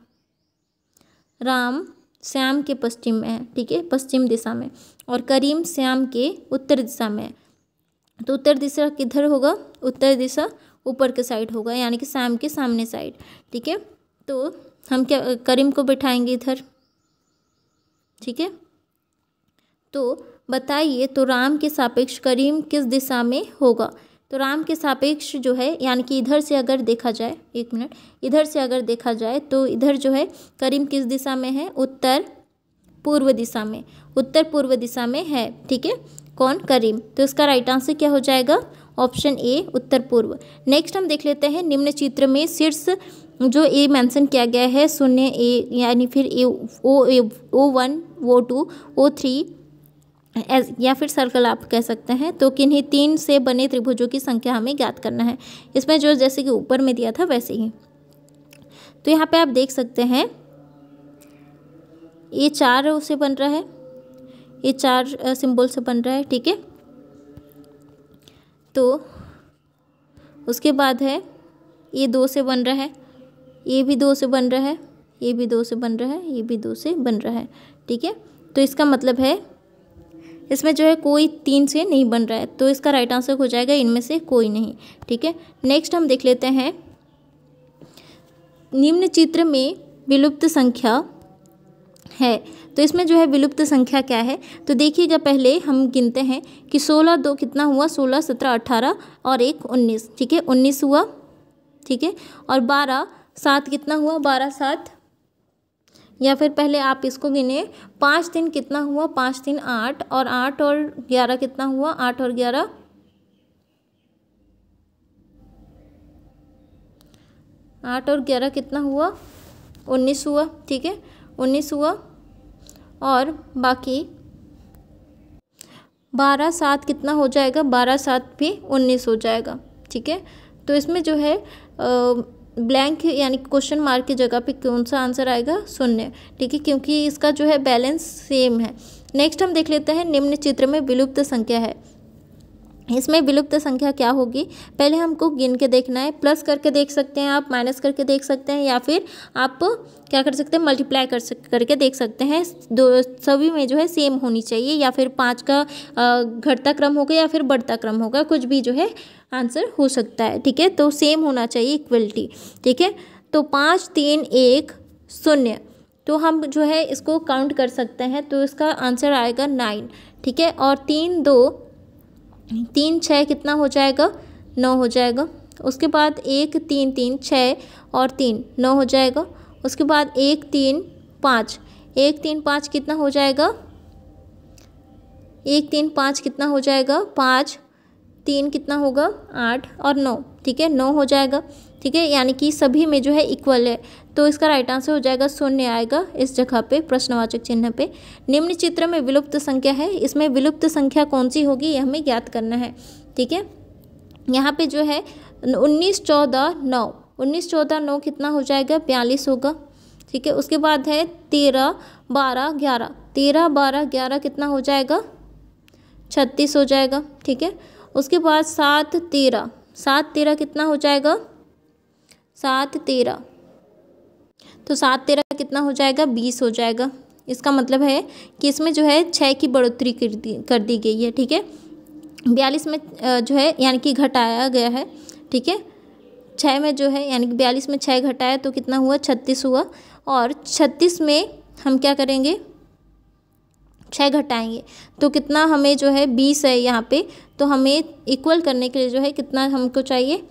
[SPEAKER 1] राम श्याम के पश्चिम में है ठीक है पश्चिम दिशा में और करीम श्याम के उत्तर दिशा में है तो उत्तर दिशा किधर होगा उत्तर दिशा ऊपर के साइड होगा यानी कि श्याम के सामने साइड ठीक है तो हम क्या करीम को बिठाएंगे इधर ठीक है तो बताइए तो राम के सापेक्ष करीम किस दिशा में होगा तो राम के सापेक्ष जो है यानी कि इधर से अगर देखा जाए एक मिनट इधर से अगर देखा जाए तो इधर जो है करीम किस दिशा में है उत्तर पूर्व दिशा में उत्तर पूर्व दिशा में है ठीक है कौन करीम तो इसका राइट आंसर क्या हो जाएगा ऑप्शन ए उत्तर पूर्व नेक्स्ट हम देख लेते हैं निम्न चित्र में शीर्ष जो ए मेंशन किया गया है शून्य ए यानी फिर A O A O one O two O three या फिर सर्कल आप कह सकते हैं तो किन्हीं तीन से बने त्रिभुजों की संख्या हमें ज्ञात करना है इसमें जो जैसे कि ऊपर में दिया था वैसे ही तो यहाँ पे आप देख सकते हैं ये चार से बन रहा है ये चार सिंबल से बन रहा है ठीक है तो उसके बाद है ये दो से बन रहा है ये भी दो से बन रहा है ये भी दो से बन रहा है ये भी दो से बन रहा है ठीक है तो इसका मतलब है इसमें जो है कोई तीन से नहीं बन रहा है तो इसका राइट आंसर हो जाएगा इनमें से कोई नहीं ठीक है नेक्स्ट हम देख लेते हैं निम्न चित्र में विलुप्त संख्या है तो इसमें जो है विलुप्त संख्या क्या है तो देखिएगा पहले हम गिनते हैं कि सोलह दो कितना हुआ सोलह सत्रह अट्ठारह और एक उन्नीस ठीक है उन्नीस हुआ ठीक है और बारह सात कितना हुआ बारह सात या फिर पहले आप इसको गिने पाँच दिन कितना हुआ पाँच दिन आठ और आठ और ग्यारह कितना हुआ आठ और ग्यारह आठ और ग्यारह कितना हुआ उन्नीस हुआ ठीक है उन्नीस हुआ और बाकी बारह सात कितना हो जाएगा बारह सात भी उन्नीस हो जाएगा ठीक है तो इसमें जो है आ, ब्लैंक यानी क्वेश्चन मार्क की जगह पे कौन सा आंसर आएगा शून्य ठीक है क्योंकि इसका जो है बैलेंस सेम है नेक्स्ट हम देख लेते हैं निम्न चित्र में विलुप्त संख्या है इसमें विलुप्त संख्या क्या होगी पहले हमको गिन के देखना है प्लस करके देख सकते हैं आप माइनस करके देख सकते हैं या फिर आप क्या कर सकते हैं मल्टीप्लाई कर सक करके देख सकते हैं दो सभी में जो है सेम होनी चाहिए या फिर पाँच का घटता क्रम होगा या फिर बढ़ता क्रम होगा कुछ भी जो है आंसर हो सकता है ठीक है तो सेम होना चाहिए इक्वलिटी ठीक है तो पाँच तीन एक शून्य तो हम जो है इसको काउंट कर सकते हैं तो इसका आंसर आएगा नाइन ठीक है और तीन दो तीन छः कितना हो जाएगा नौ हो जाएगा उसके बाद एक तीन तीन छः और तीन नौ हो जाएगा उसके बाद एक तीन पाँच एक तीन पाँच कितना हो जाएगा एक तीन पाँच कितना हो जाएगा पाँच तीन कितना होगा आठ और नौ ठीक है नौ हो जाएगा ठीक है यानी कि सभी में जो है इक्वल है तो इसका राइट आंसर हो जाएगा शून्य आएगा इस जगह पे प्रश्नवाचक चिन्ह पे निम्न चित्र में विलुप्त संख्या है इसमें विलुप्त संख्या कौन सी होगी ये हमें ज्ञात करना है ठीक है यहाँ पे जो है उन्नीस चौदह नौ उन्नीस चौदह नौ कितना हो जाएगा बयालीस होगा ठीक है उसके बाद है तेरह बारह ग्यारह तेरह बारह ग्यारह कितना हो जाएगा छत्तीस हो जाएगा ठीक है उसके बाद सात तेरह सात तेरह कितना हो जाएगा सात तेरह तो सात तेरह कितना हो जाएगा बीस हो जाएगा इसका मतलब है कि इसमें जो है छः की बढ़ोतरी कर दी कर दी गई है ठीक है बयालीस में जो है यानी कि घटाया गया है ठीक है छः में जो है यानी कि बयालीस में छः घटाया तो कितना हुआ छत्तीस हुआ और छत्तीस में हम क्या करेंगे छः घटाएंगे तो कितना हमें जो है बीस है यहाँ पे तो हमें इक्वल करने के लिए जो है कितना हमको चाहिए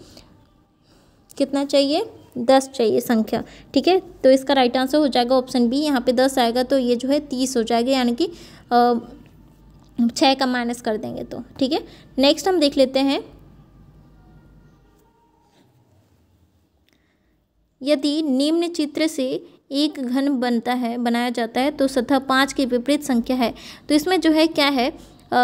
[SPEAKER 1] कितना चाहिए दस चाहिए संख्या ठीक है तो इसका राइट आंसर हो जाएगा ऑप्शन बी यहाँ पे दस आएगा तो ये जो है तीस हो जाएगा यानी कि छः का माइनस कर देंगे तो ठीक है नेक्स्ट हम देख लेते हैं यदि निम्न चित्र से एक घन बनता है बनाया जाता है तो सतह पाँच की विपरीत संख्या है तो इसमें जो है क्या है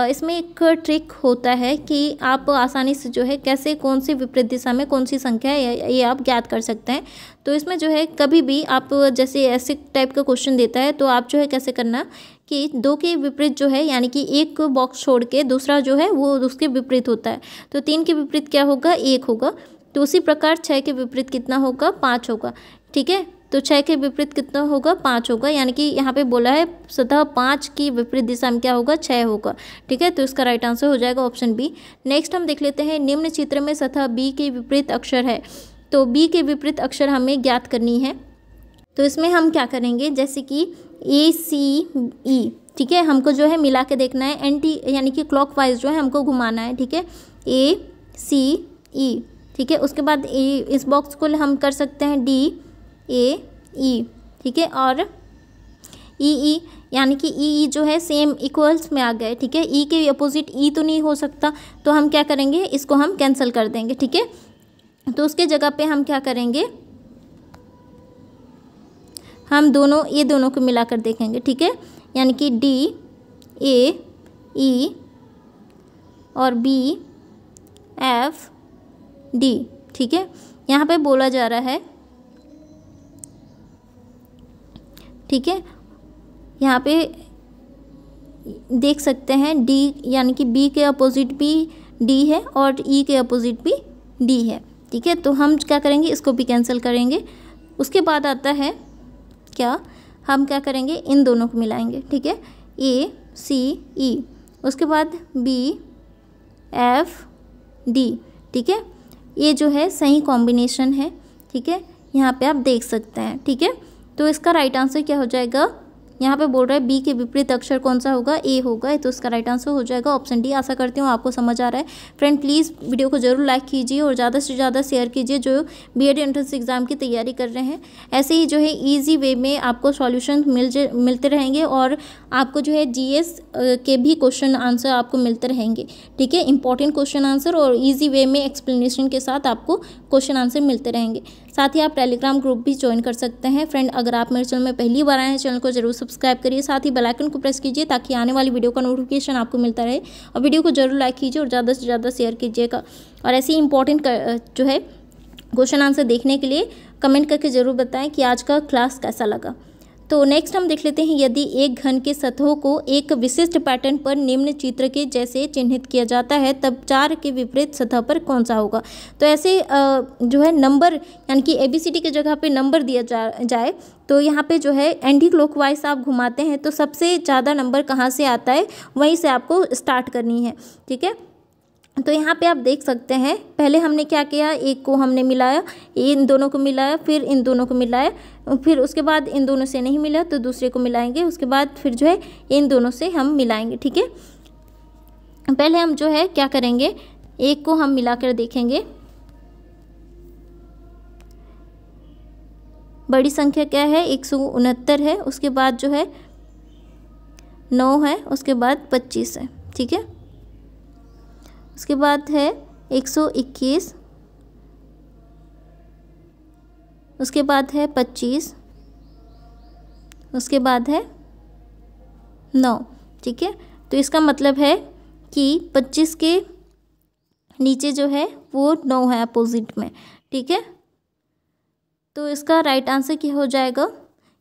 [SPEAKER 1] इसमें एक ट्रिक होता है कि आप आसानी से जो है कैसे कौन सी विपरीत दिशा में कौन सी संख्या है ये आप ज्ञात कर सकते हैं तो इसमें जो है कभी भी आप जैसे ऐसे टाइप का क्वेश्चन देता है तो आप जो है कैसे करना कि दो के विपरीत जो है यानी कि एक बॉक्स छोड़ के दूसरा जो है वो उसके विपरीत होता है तो तीन के विपरीत क्या होगा एक होगा तो उसी प्रकार छः के विपरीत कितना होगा पाँच होगा ठीक है तो छः के विपरीत कितना होगा पाँच होगा यानी कि यहाँ पे बोला है सतह पाँच की विपरीत दिशा में क्या होगा छः होगा ठीक है तो इसका राइट आंसर हो जाएगा ऑप्शन बी नेक्स्ट हम देख लेते हैं निम्न चित्र में सतह बी के विपरीत अक्षर है तो बी के विपरीत अक्षर हमें ज्ञात करनी है तो इसमें हम क्या करेंगे जैसे कि ए सी ई ठीक है हमको जो है मिला के देखना है एंटी यानी कि क्लॉक वाइज जो है हमको घुमाना है ठीक है ए सी ई ठीक है उसके बाद ए इस बॉक्स को हम कर सकते हैं डी ए ई ठीक है और ई ई यानी कि ई ई जो है सेम इक्वल्स में आ गए ठीक है ई e के अपोजिट ई e तो नहीं हो सकता तो हम क्या करेंगे इसको हम कैंसिल कर देंगे ठीक है तो उसके जगह पे हम क्या करेंगे हम दोनों ये दोनों को मिलाकर देखेंगे ठीक है यानी कि डी ए ई और बी एफ डी ठीक है यहाँ पे बोला जा रहा है ठीक है यहाँ पे देख सकते हैं डी यानी कि बी के अपोजिट भी डी है और ई e के अपोजिट भी डी है ठीक है तो हम क्या करेंगे इसको भी कैंसिल करेंगे उसके बाद आता है क्या हम क्या करेंगे इन दोनों को मिलाएंगे ठीक है ए सी ई उसके बाद बी एफ डी ठीक है ये जो है सही कॉम्बिनेशन है ठीक है यहाँ पे आप देख सकते हैं ठीक है तो इसका राइट आंसर क्या हो जाएगा यहाँ पे बोल रहा है बी के विपरीत अक्षर कौन सा होगा ए होगा तो इसका राइट आंसर हो जाएगा ऑप्शन डी आशा करती हूँ आपको समझ आ रहा है फ्रेंड प्लीज़ वीडियो को जरूर लाइक कीजिए और ज़्यादा से ज़्यादा शेयर कीजिए जो बी एड एंट्रेंस एग्ज़ाम की तैयारी कर रहे हैं ऐसे ही जो है ईजी वे में आपको सॉल्यूशन मिल मिलते रहेंगे और आपको जो है जी के भी क्वेश्चन आंसर आपको मिलते रहेंगे ठीक है इंपॉर्टेंट क्वेश्चन आंसर और ईजी वे में एक्सप्लेनेशन के साथ आपको क्वेश्चन आंसर मिलते रहेंगे साथ ही आप टेलीग्राम ग्रुप भी ज्वाइन कर सकते हैं फ्रेंड अगर आप मेरे चैनल में पहली बार आए हैं चैनल को जरूर सब्सक्राइब करिए साथ ही बेलाइकन को प्रेस कीजिए ताकि आने वाली वीडियो का नोटिफिकेशन आपको मिलता रहे और वीडियो को जरूर लाइक कीजिए और ज़्यादा से ज़्यादा शेयर कीजिएगा और ऐसे ही इंपॉर्टेंट जो है क्वेश्चन आंसर देखने के लिए कमेंट करके ज़रूर बताएं कि आज का क्लास कैसा लगा तो नेक्स्ट हम देख लेते हैं यदि एक घन के सतहों को एक विशिष्ट पैटर्न पर निम्न चित्र के जैसे चिन्हित किया जाता है तब चार के विपरीत सतह पर कौन सा होगा तो ऐसे जो है नंबर यानी कि ए बी सी डी की जगह पे नंबर दिया जा जाए तो यहाँ पे जो है एंटी क्लॉक वाइज आप घुमाते हैं तो सबसे ज़्यादा नंबर कहाँ से आता है वहीं से आपको स्टार्ट करनी है ठीक है तो यहाँ पे आप देख सकते हैं पहले हमने क्या किया एक को हमने मिलाया इन दोनों को मिलाया फिर इन दोनों को मिलाया फिर उसके बाद इन दोनों से नहीं मिला तो दूसरे को मिलाएंगे उसके बाद फिर जो है इन दोनों से हम मिलाएंगे ठीक है पहले हम जो है क्या करेंगे एक को हम मिलाकर देखेंगे बड़ी संख्या क्या है एक सौ उनहत्तर है उसके बाद जो है नौ है उसके बाद पच्चीस है ठीक है उसके बाद है 121 उसके बाद है 25 उसके बाद है नौ ठीक है तो इसका मतलब है कि 25 के नीचे जो है वो नौ है अपोजिट में ठीक है तो इसका राइट आंसर क्या हो जाएगा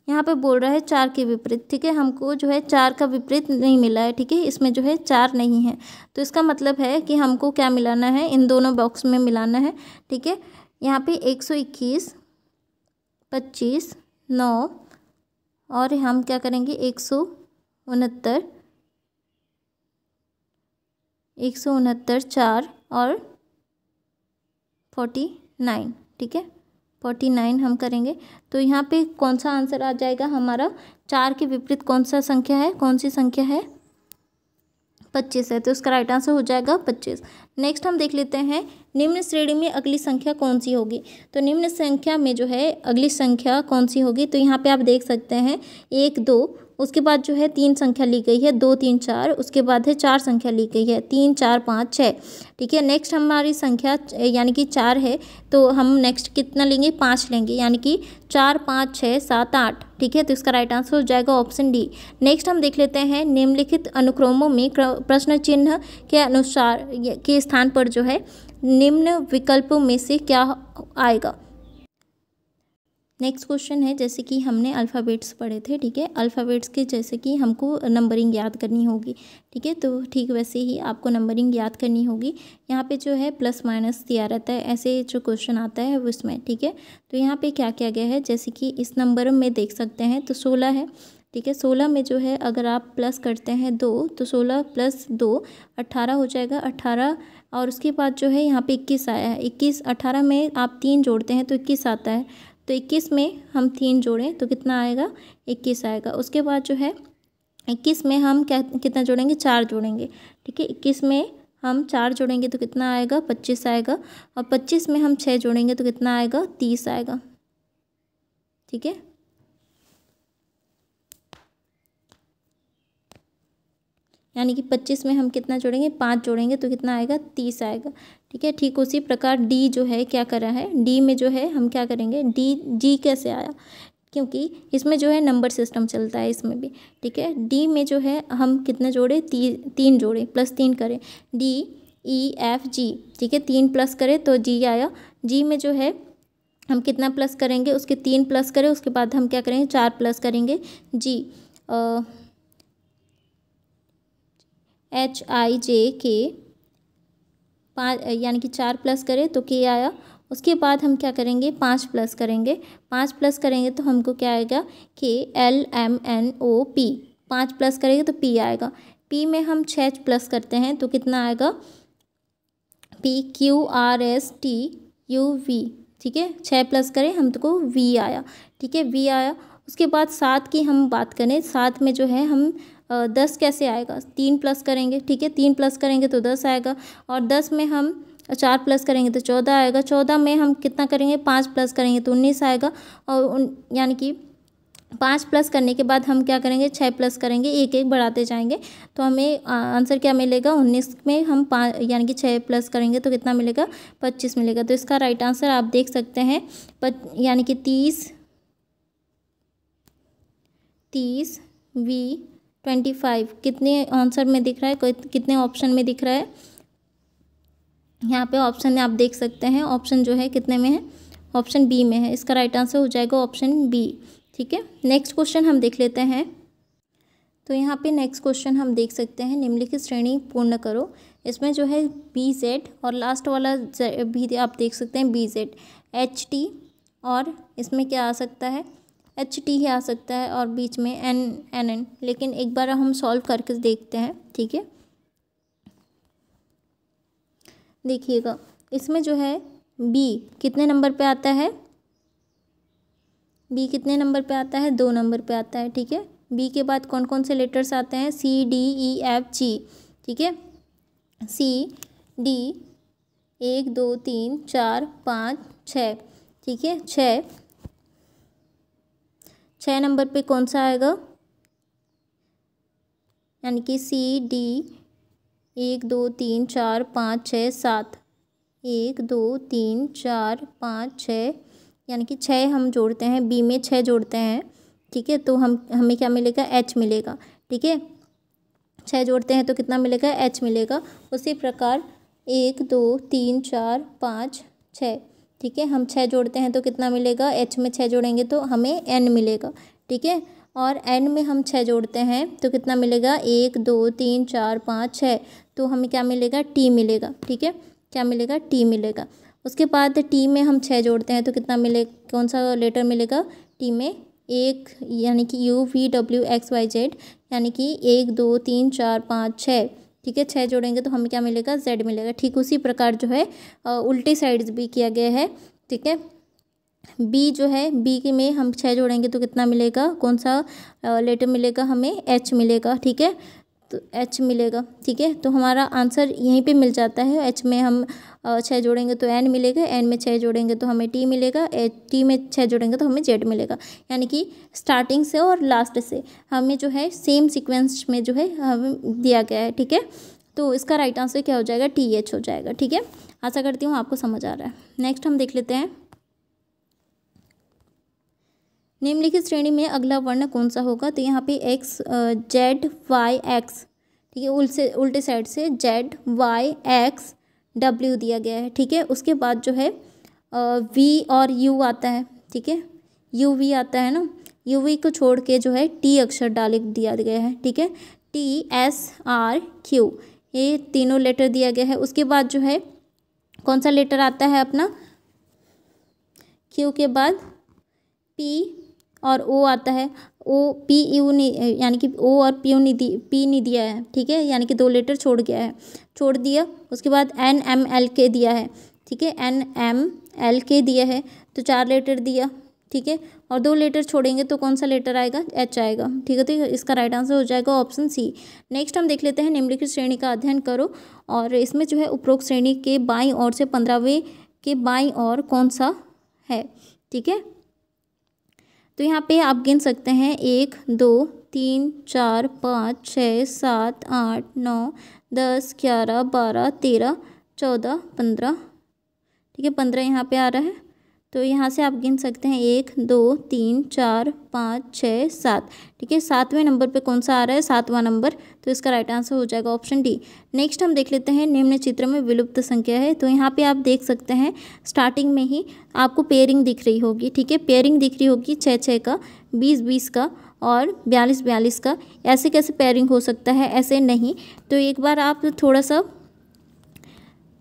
[SPEAKER 1] यहाँ पे बोल रहा है चार के विपरीत ठीक है हमको जो है चार का विपरीत नहीं मिला है ठीक है इसमें जो है चार नहीं है तो इसका मतलब है कि हमको क्या मिलाना है इन दोनों बॉक्स में मिलाना है ठीक है यहाँ पे एक सौ इक्कीस पच्चीस नौ और हम क्या करेंगे एक सौ उनहत्तर एक सौ उनहत्तर चार और फोर्टी नाइन ठीक है फोर्टी नाइन हम करेंगे तो यहाँ पे कौन सा आंसर आ जाएगा हमारा चार के विपरीत कौन सा संख्या है कौन सी संख्या है पच्चीस है तो उसका राइट आंसर हो जाएगा पच्चीस नेक्स्ट हम देख लेते हैं निम्न श्रेणी में अगली संख्या कौन सी होगी तो निम्न संख्या में जो है अगली संख्या कौन सी होगी तो यहाँ पे आप देख सकते हैं एक दो उसके बाद जो है तीन संख्या ली गई है दो तीन चार उसके बाद है चार संख्या ली गई है तीन चार पाँच छः ठीक है नेक्स्ट हमारी संख्या यानी कि चार है तो हम नेक्स्ट कितना लेंगे पाँच लेंगे यानी कि चार पाँच छः सात आठ ठीक है तो इसका राइट आंसर हो जाएगा ऑप्शन डी नेक्स्ट हम देख लेते हैं निम्नलिखित अनुक्रमों में प्रश्न चिन्ह के अनुसार के स्थान पर जो है निम्न विकल्पों में से क्या आएगा नेक्स्ट क्वेश्चन है जैसे कि हमने अल्फ़ाबेट्स पढ़े थे ठीक है अल्फ़ाबेट्स के जैसे कि हमको नंबरिंग याद करनी होगी ठीक है तो ठीक वैसे ही आपको नंबरिंग याद करनी होगी यहाँ पे जो है प्लस माइनस दिया रहता है ऐसे जो क्वेश्चन आता है उसमें ठीक है तो यहाँ पे क्या किया गया है जैसे कि इस नंबर में देख सकते हैं तो सोलह है ठीक है सोलह में जो है अगर आप प्लस करते हैं दो तो सोलह प्लस दो अट्ठारह हो जाएगा अट्ठारह और उसके बाद जो है यहाँ पे इक्कीस आया है इक्कीस अट्ठारह में आप तीन जोड़ते हैं तो इक्कीस आता है तो इक्कीस में हम तीन जोड़ें तो कितना आएगा इक्कीस आएगा उसके बाद जो है इक्कीस में हम क्या कितना जोड़ेंगे चार जोड़ेंगे ठीक है इक्कीस में हम चार जोड़ेंगे तो कितना आएगा पच्चीस आएगा और पच्चीस में हम छः जोड़ेंगे तो कितना आएगा तीस आएगा ठीक है यानी कि पच्चीस में हम कितना जोड़ेंगे पाँच जोड़ेंगे तो कितना आएगा तीस आएगा ठीक है ठीक उसी प्रकार डी जो है क्या करा है डी में जो है हम क्या करेंगे डी जी कैसे आया क्योंकि इसमें जो है नंबर सिस्टम चलता है इसमें भी ठीक है डी में जो है हम कितने जोड़े ती, तीन जोड़े प्लस तीन करें डी ई एफ जी ठीक है तीन प्लस करें तो जी आया जी में जो है हम कितना प्लस करेंगे उसके तीन प्लस करें उसके बाद हम क्या करेंगे चार प्लस करेंगे जी एच आई जे के पाँच यानी कि चार प्लस करें तो के आया उसके बाद हम क्या करेंगे पाँच प्लस करेंगे पाँच प्लस करेंगे तो हमको क्या आएगा K L M N O P पाँच प्लस करेंगे तो पी आएगा पी में हम छः प्लस करते हैं तो कितना आएगा P Q R S T U V ठीक है छः प्लस करें हमको वी आया ठीक है वी आया उसके बाद सात की हम बात करें सात में जो है हम दस कैसे आएगा तीन प्लस करेंगे ठीक है तीन प्लस करेंगे तो दस आएगा और दस में हम चार प्लस करेंगे तो चौदह आएगा चौदह में हम कितना करेंगे पाँच प्लस करेंगे तो उन्नीस आएगा और उन यानी कि पाँच प्लस करने के बाद हम क्या करेंगे छः प्लस करेंगे एक एक बढ़ाते जाएंगे तो हमें आंसर क्या मिलेगा उन्नीस में हम पाँच यानी कि छः प्लस करेंगे तो कितना मिलेगा पच्चीस मिलेगा तो इसका राइट आंसर आप देख सकते हैं यानी कि तीस तीस वी ट्वेंटी फाइव कितने आंसर में दिख रहा है कितने ऑप्शन में दिख रहा है यहाँ पे ऑप्शन आप देख सकते हैं ऑप्शन जो है कितने में है ऑप्शन बी में है इसका राइट आंसर हो जाएगा ऑप्शन बी ठीक है नेक्स्ट क्वेश्चन हम देख लेते हैं तो यहाँ पे नेक्स्ट क्वेश्चन हम देख सकते हैं निम्नलिखित श्रेणी पूर्ण करो इसमें जो है बी जेड और लास्ट वाला भी आप देख सकते हैं बी जेड एच टी और इसमें क्या आ सकता है एच टी ही आ सकता है और बीच में एन एन एन लेकिन एक बार हम सॉल्व करके देखते हैं ठीक है देखिएगा इसमें जो है बी कितने नंबर पे आता है बी कितने नंबर पे आता है दो नंबर पे आता है ठीक है बी के बाद कौन कौन से लेटर्स आते हैं सी डी ई एफ जी ठीक है सी डी एक दो तीन चार पाँच छः ठीक है छः छः नंबर पे कौन सा आएगा यानी कि सी डी एक दो तीन चार पाँच छः सात एक दो तीन चार पाँच छः यानी कि छः हम जोड़ते हैं बी में छः जोड़ते हैं ठीक है तो हम हमें क्या मिलेगा एच मिलेगा ठीक है छः जोड़ते हैं तो कितना मिलेगा एच मिलेगा उसी प्रकार एक दो तीन चार पाँच छः ठीक है हम छः जोड़ते हैं तो कितना मिलेगा एच में छः जोड़ेंगे तो हमें एन मिलेगा ठीक है और एन में हम छः जोड़ते हैं तो कितना मिलेगा एक दो तीन चार पाँच छः तो हमें क्या मिलेगा टी मिलेगा ठीक है क्या मिलेगा टी मिलेगा उसके बाद टी में हम छः जोड़ते हैं तो कितना मिले कौन सा लेटर मिलेगा टी में एक यानी कि U V W X Y Z यानी कि एक दो तीन चार पाँच छः ठीक है छः जोड़ेंगे तो हमें क्या मिलेगा जेड मिलेगा ठीक उसी प्रकार जो है उल्टी साइड्स भी किया गया है ठीक है बी जो है बी के में हम छः जोड़ेंगे तो कितना मिलेगा कौन सा लेटर मिलेगा हमें एच मिलेगा ठीक है तो एच मिलेगा ठीक है तो हमारा आंसर यहीं पे मिल जाता है एच में हम छः जोड़ेंगे तो एन मिलेगा एन में छः जोड़ेंगे तो हमें टी मिलेगा एच टी में छः जोड़ेंगे तो हमें जेड मिलेगा यानी कि स्टार्टिंग से और लास्ट से हमें जो है सेम सिक्वेंस में जो है हमें दिया गया है ठीक है तो इसका राइट आंसर क्या हो जाएगा टी एच हो जाएगा ठीक है आशा करती हूँ आपको समझ आ रहा है नेक्स्ट हम देख लेते हैं निम्नलिखित श्रेणी में अगला वर्ण कौन सा होगा तो यहाँ पे एक्स जेड वाई एक्स ठीक है उल्टे उल्टे साइड से जेड वाई एक्स डब्ल्यू दिया गया है ठीक है उसके बाद जो है वी और यू आता है ठीक है यू वी आता है ना यू वी को छोड़ के जो है टी अक्षर डाल दिया गया है ठीक है टी एस आर क्यू ये तीनों लेटर दिया गया है उसके बाद जो है कौन सा लेटर आता है अपना क्यू के बाद पी और ओ आता है ओ पी यू यानी कि ओ और पी यू नहीं दी पी नहीं दिया है ठीक है यानी कि दो लेटर छोड़ गया है छोड़ दिया उसके बाद एन एम एल के दिया है ठीक है एन एम एल के दिया है तो चार लेटर दिया ठीक है और दो लेटर छोड़ेंगे तो कौन सा लेटर आएगा एच आएगा ठीक है तो इसका राइट आंसर हो जाएगा ऑप्शन सी नेक्स्ट हम देख लेते हैं निम्नलिखित श्रेणी का अध्ययन करो और इसमें जो है उपरोक्त श्रेणी के बाई और से पंद्रहवें के बाई और कौन सा है ठीक है तो यहाँ पे आप गिन सकते हैं एक दो तीन चार पाँच छः सात आठ नौ दस ग्यारह बारह तेरह चौदह पंद्रह ठीक है पंद्रह यहाँ पे आ रहा है तो यहाँ से आप गिन सकते हैं एक दो तीन चार पाँच छः सात ठीक है सातवें नंबर पे कौन सा आ रहा है सातवां नंबर तो इसका राइट आंसर हो जाएगा ऑप्शन डी नेक्स्ट हम देख लेते हैं निम्न चित्र में विलुप्त संख्या है तो यहाँ पे आप देख सकते हैं स्टार्टिंग में ही आपको पेयरिंग दिख रही होगी ठीक है पेयरिंग दिख रही होगी छः छः का बीस बीस का और बयालीस बयालीस का ऐसे कैसे पेयरिंग हो सकता है ऐसे नहीं तो एक बार आप थोड़ा सा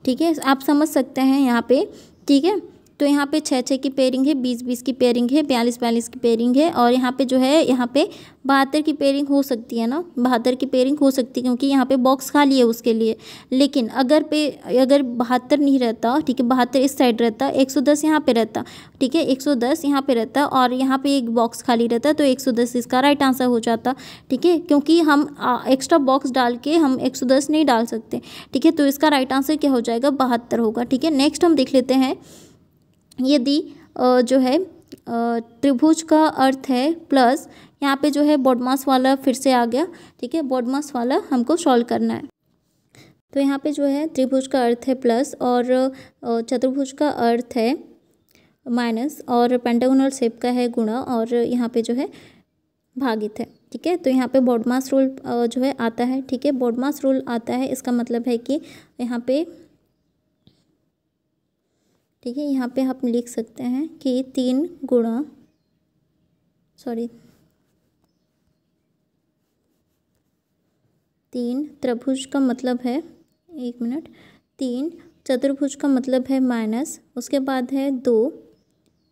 [SPEAKER 1] ठीक है आप समझ सकते हैं यहाँ पर ठीक है तो यहाँ पे छः छः की पेयरिंग है बीस बीस की पेयरिंग है बयालीस बयालीस की पेयरिंग है और यहाँ पे जो है यहाँ पे बहत्तर की पेयरिंग हो सकती है ना बहत्तर की पेयरिंग हो सकती है क्योंकि यहाँ पे बॉक्स खाली है उसके लिए लेकिन अगर पे अगर बहत्तर नहीं रहता ठीक है बहत्तर इस साइड रहता एक सौ दस यहाँ पर रहता ठीक है एक सौ दस यहाँ पर रहता और यहाँ पर एक बॉक्स खाली रहता तो एक सौ दस इसका राइट आंसर हो जाता ठीक है क्योंकि हम एक्स्ट्रा बॉक्स डाल के हम एक सौ दस नहीं डाल सकते ठीक है तो इसका राइट आंसर क्या हो जाएगा बहत्तर होगा ठीक है नेक्स्ट हम देख लेते हैं यदि जो है त्रिभुज का अर्थ है प्लस यहाँ पे जो है बॉडमास वाला फिर से आ गया ठीक है बॉडमास वाला हमको सॉल्व करना है तो यहाँ पे जो है त्रिभुज का अर्थ है प्लस और चतुर्भुज का अर्थ है माइनस और पेंटागोनल शेप का है गुणा और यहाँ पे जो है भागित है ठीक है तो यहाँ पे बॉडमास रूल जो है आता है ठीक है बॉडमास रूल आता है इसका मतलब है कि यहाँ पे ठीक है यहाँ पे हम लिख सकते हैं कि तीन गुणा सॉरी तीन त्रिभुज का मतलब है एक मिनट तीन चतुर्भुज का मतलब है माइनस उसके बाद है दो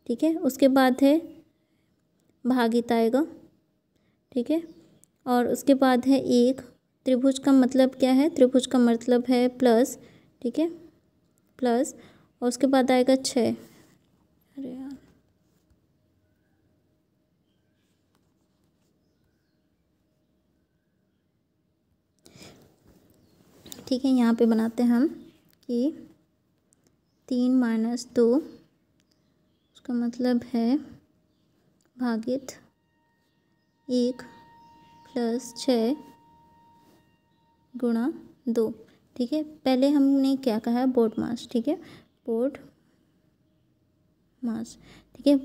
[SPEAKER 1] ठीक है उसके बाद है भागित आएगा ठीक है और उसके बाद है एक त्रिभुज का मतलब क्या है त्रिभुज का मतलब है प्लस ठीक है प्लस और उसके बाद आएगा छः अरे यार ठीक है यहाँ पे बनाते हैं हम कि तीन माइनस दो उसका मतलब है भागित एक प्लस छ गुणा दो ठीक है पहले हमने क्या कहा है बोर्ड मास ठीक है पोर्ट मास ठीक है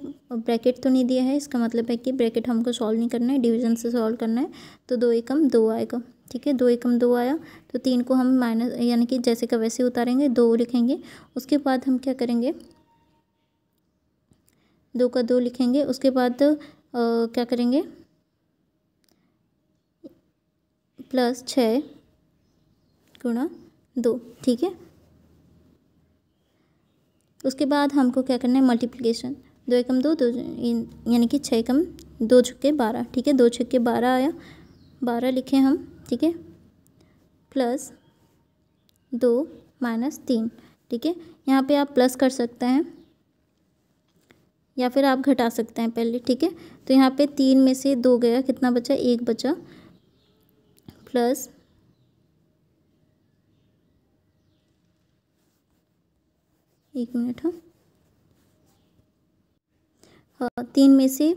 [SPEAKER 1] ब्रैकेट तो नहीं दिया है इसका मतलब है कि ब्रैकेट हमको सॉल्व नहीं करना है डिवीजन से सॉल्व करना है तो दो एकम दो आएगा ठीक है दो एकम दो आया तो तीन को हम माइनस यानी कि जैसे का वैसे उतारेंगे दो लिखेंगे उसके बाद हम क्या करेंगे दो का दो लिखेंगे उसके बाद आ, क्या करेंगे प्लस छः गुणा दो ठीक है उसके बाद हमको क्या करना है मल्टीप्लिकेशन दो एकम दो दो यानी कि छः एकम दो छक्के बारह ठीक है दो छक्के बारह आया बारह लिखे हम ठीक है प्लस दो माइनस तीन ठीक है यहाँ पे आप प्लस कर सकते हैं या फिर आप घटा सकते हैं पहले ठीक है तो यहाँ पे तीन में से दो गया कितना बचा एक बचा प्लस एक मिनट हाँ तीन में से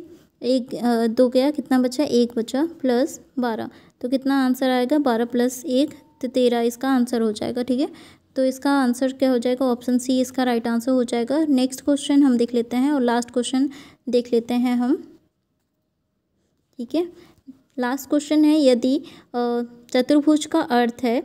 [SPEAKER 1] एक दो गया कितना बचा एक बचा प्लस बारह तो कितना आंसर आएगा बारह प्लस एक तो तेरह इसका आंसर हो जाएगा ठीक है तो इसका आंसर क्या हो जाएगा ऑप्शन सी इसका राइट आंसर हो जाएगा नेक्स्ट क्वेश्चन हम देख लेते हैं और लास्ट क्वेश्चन देख लेते हैं हम ठीक है लास्ट क्वेश्चन है यदि चतुर्भुज का अर्थ है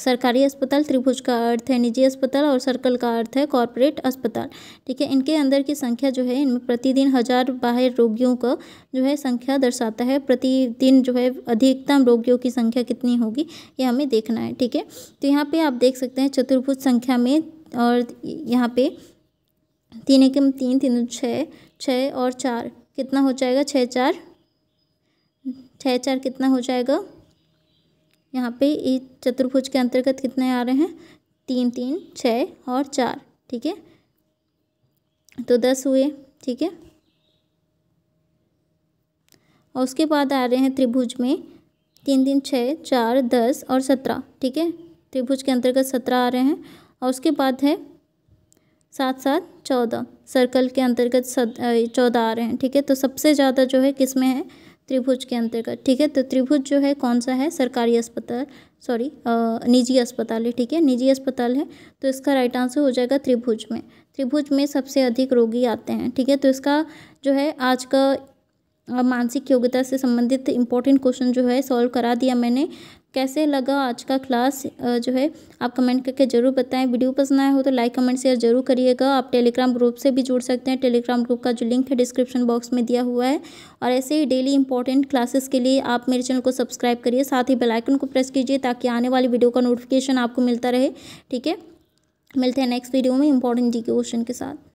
[SPEAKER 1] सरकारी अस्पताल त्रिभुज का अर्थ है निजी अस्पताल और सर्कल का अर्थ है कॉरपोरेट अस्पताल ठीक है इनके अंदर की संख्या जो है इनमें प्रतिदिन हज़ार बाहर रोगियों का जो है संख्या दर्शाता है प्रतिदिन जो है अधिकतम रोगियों की संख्या कितनी होगी ये हमें देखना है ठीक है तो यहाँ पर आप देख सकते हैं चतुर्भुज संख्या में और यहाँ पर तीन एक तीन तीन छः छः और चार कितना हो जाएगा छः चार छः चार कितना हो जाएगा यहाँ पे ये चतुर्भुज के अंतर्गत कितने आ रहे हैं तीन तीन छः और चार ठीक है तो दस हुए ठीक है और उसके बाद आ रहे हैं त्रिभुज में तीन तीन छः चार दस और सत्रह ठीक है त्रिभुज के अंतर्गत सत्रह आ रहे हैं और उसके बाद है सात सात चौदह सर्कल के अंतर्गत चौदह आ रहे हैं ठीक है तो सबसे ज़्यादा जो है किस में है त्रिभुज के अंतर्गत ठीक है तो त्रिभुज जो है कौन सा है सरकारी अस्पताल सॉरी निजी अस्पताल है ठीक है निजी अस्पताल है तो इसका राइट आंसर हो जाएगा त्रिभुज में त्रिभुज में सबसे अधिक रोगी आते हैं ठीक है तो इसका जो है आज का मानसिक योग्यता से संबंधित इम्पोर्टेंट क्वेश्चन जो है सॉल्व करा दिया मैंने कैसे लगा आज का क्लास जो है आप कमेंट करके जरूर बताएं वीडियो पसंद आया हो तो लाइक कमेंट शेयर जरूर करिएगा आप टेलीग्राम ग्रुप से भी जुड़ सकते हैं टेलीग्राम ग्रुप का जो लिंक है डिस्क्रिप्शन बॉक्स में दिया हुआ है और ऐसे ही डेली इंपॉर्टेंट क्लासेस के लिए आप मेरे चैनल को सब्सक्राइब करिए साथ ही बेलाइकन को प्रेस कीजिए ताकि आने वाली वीडियो का नोटिफिकेशन आपको मिलता रहे ठीक है मिलते हैं नेक्स्ट वीडियो में इंपॉर्टेंट डी क्वेश्चन के साथ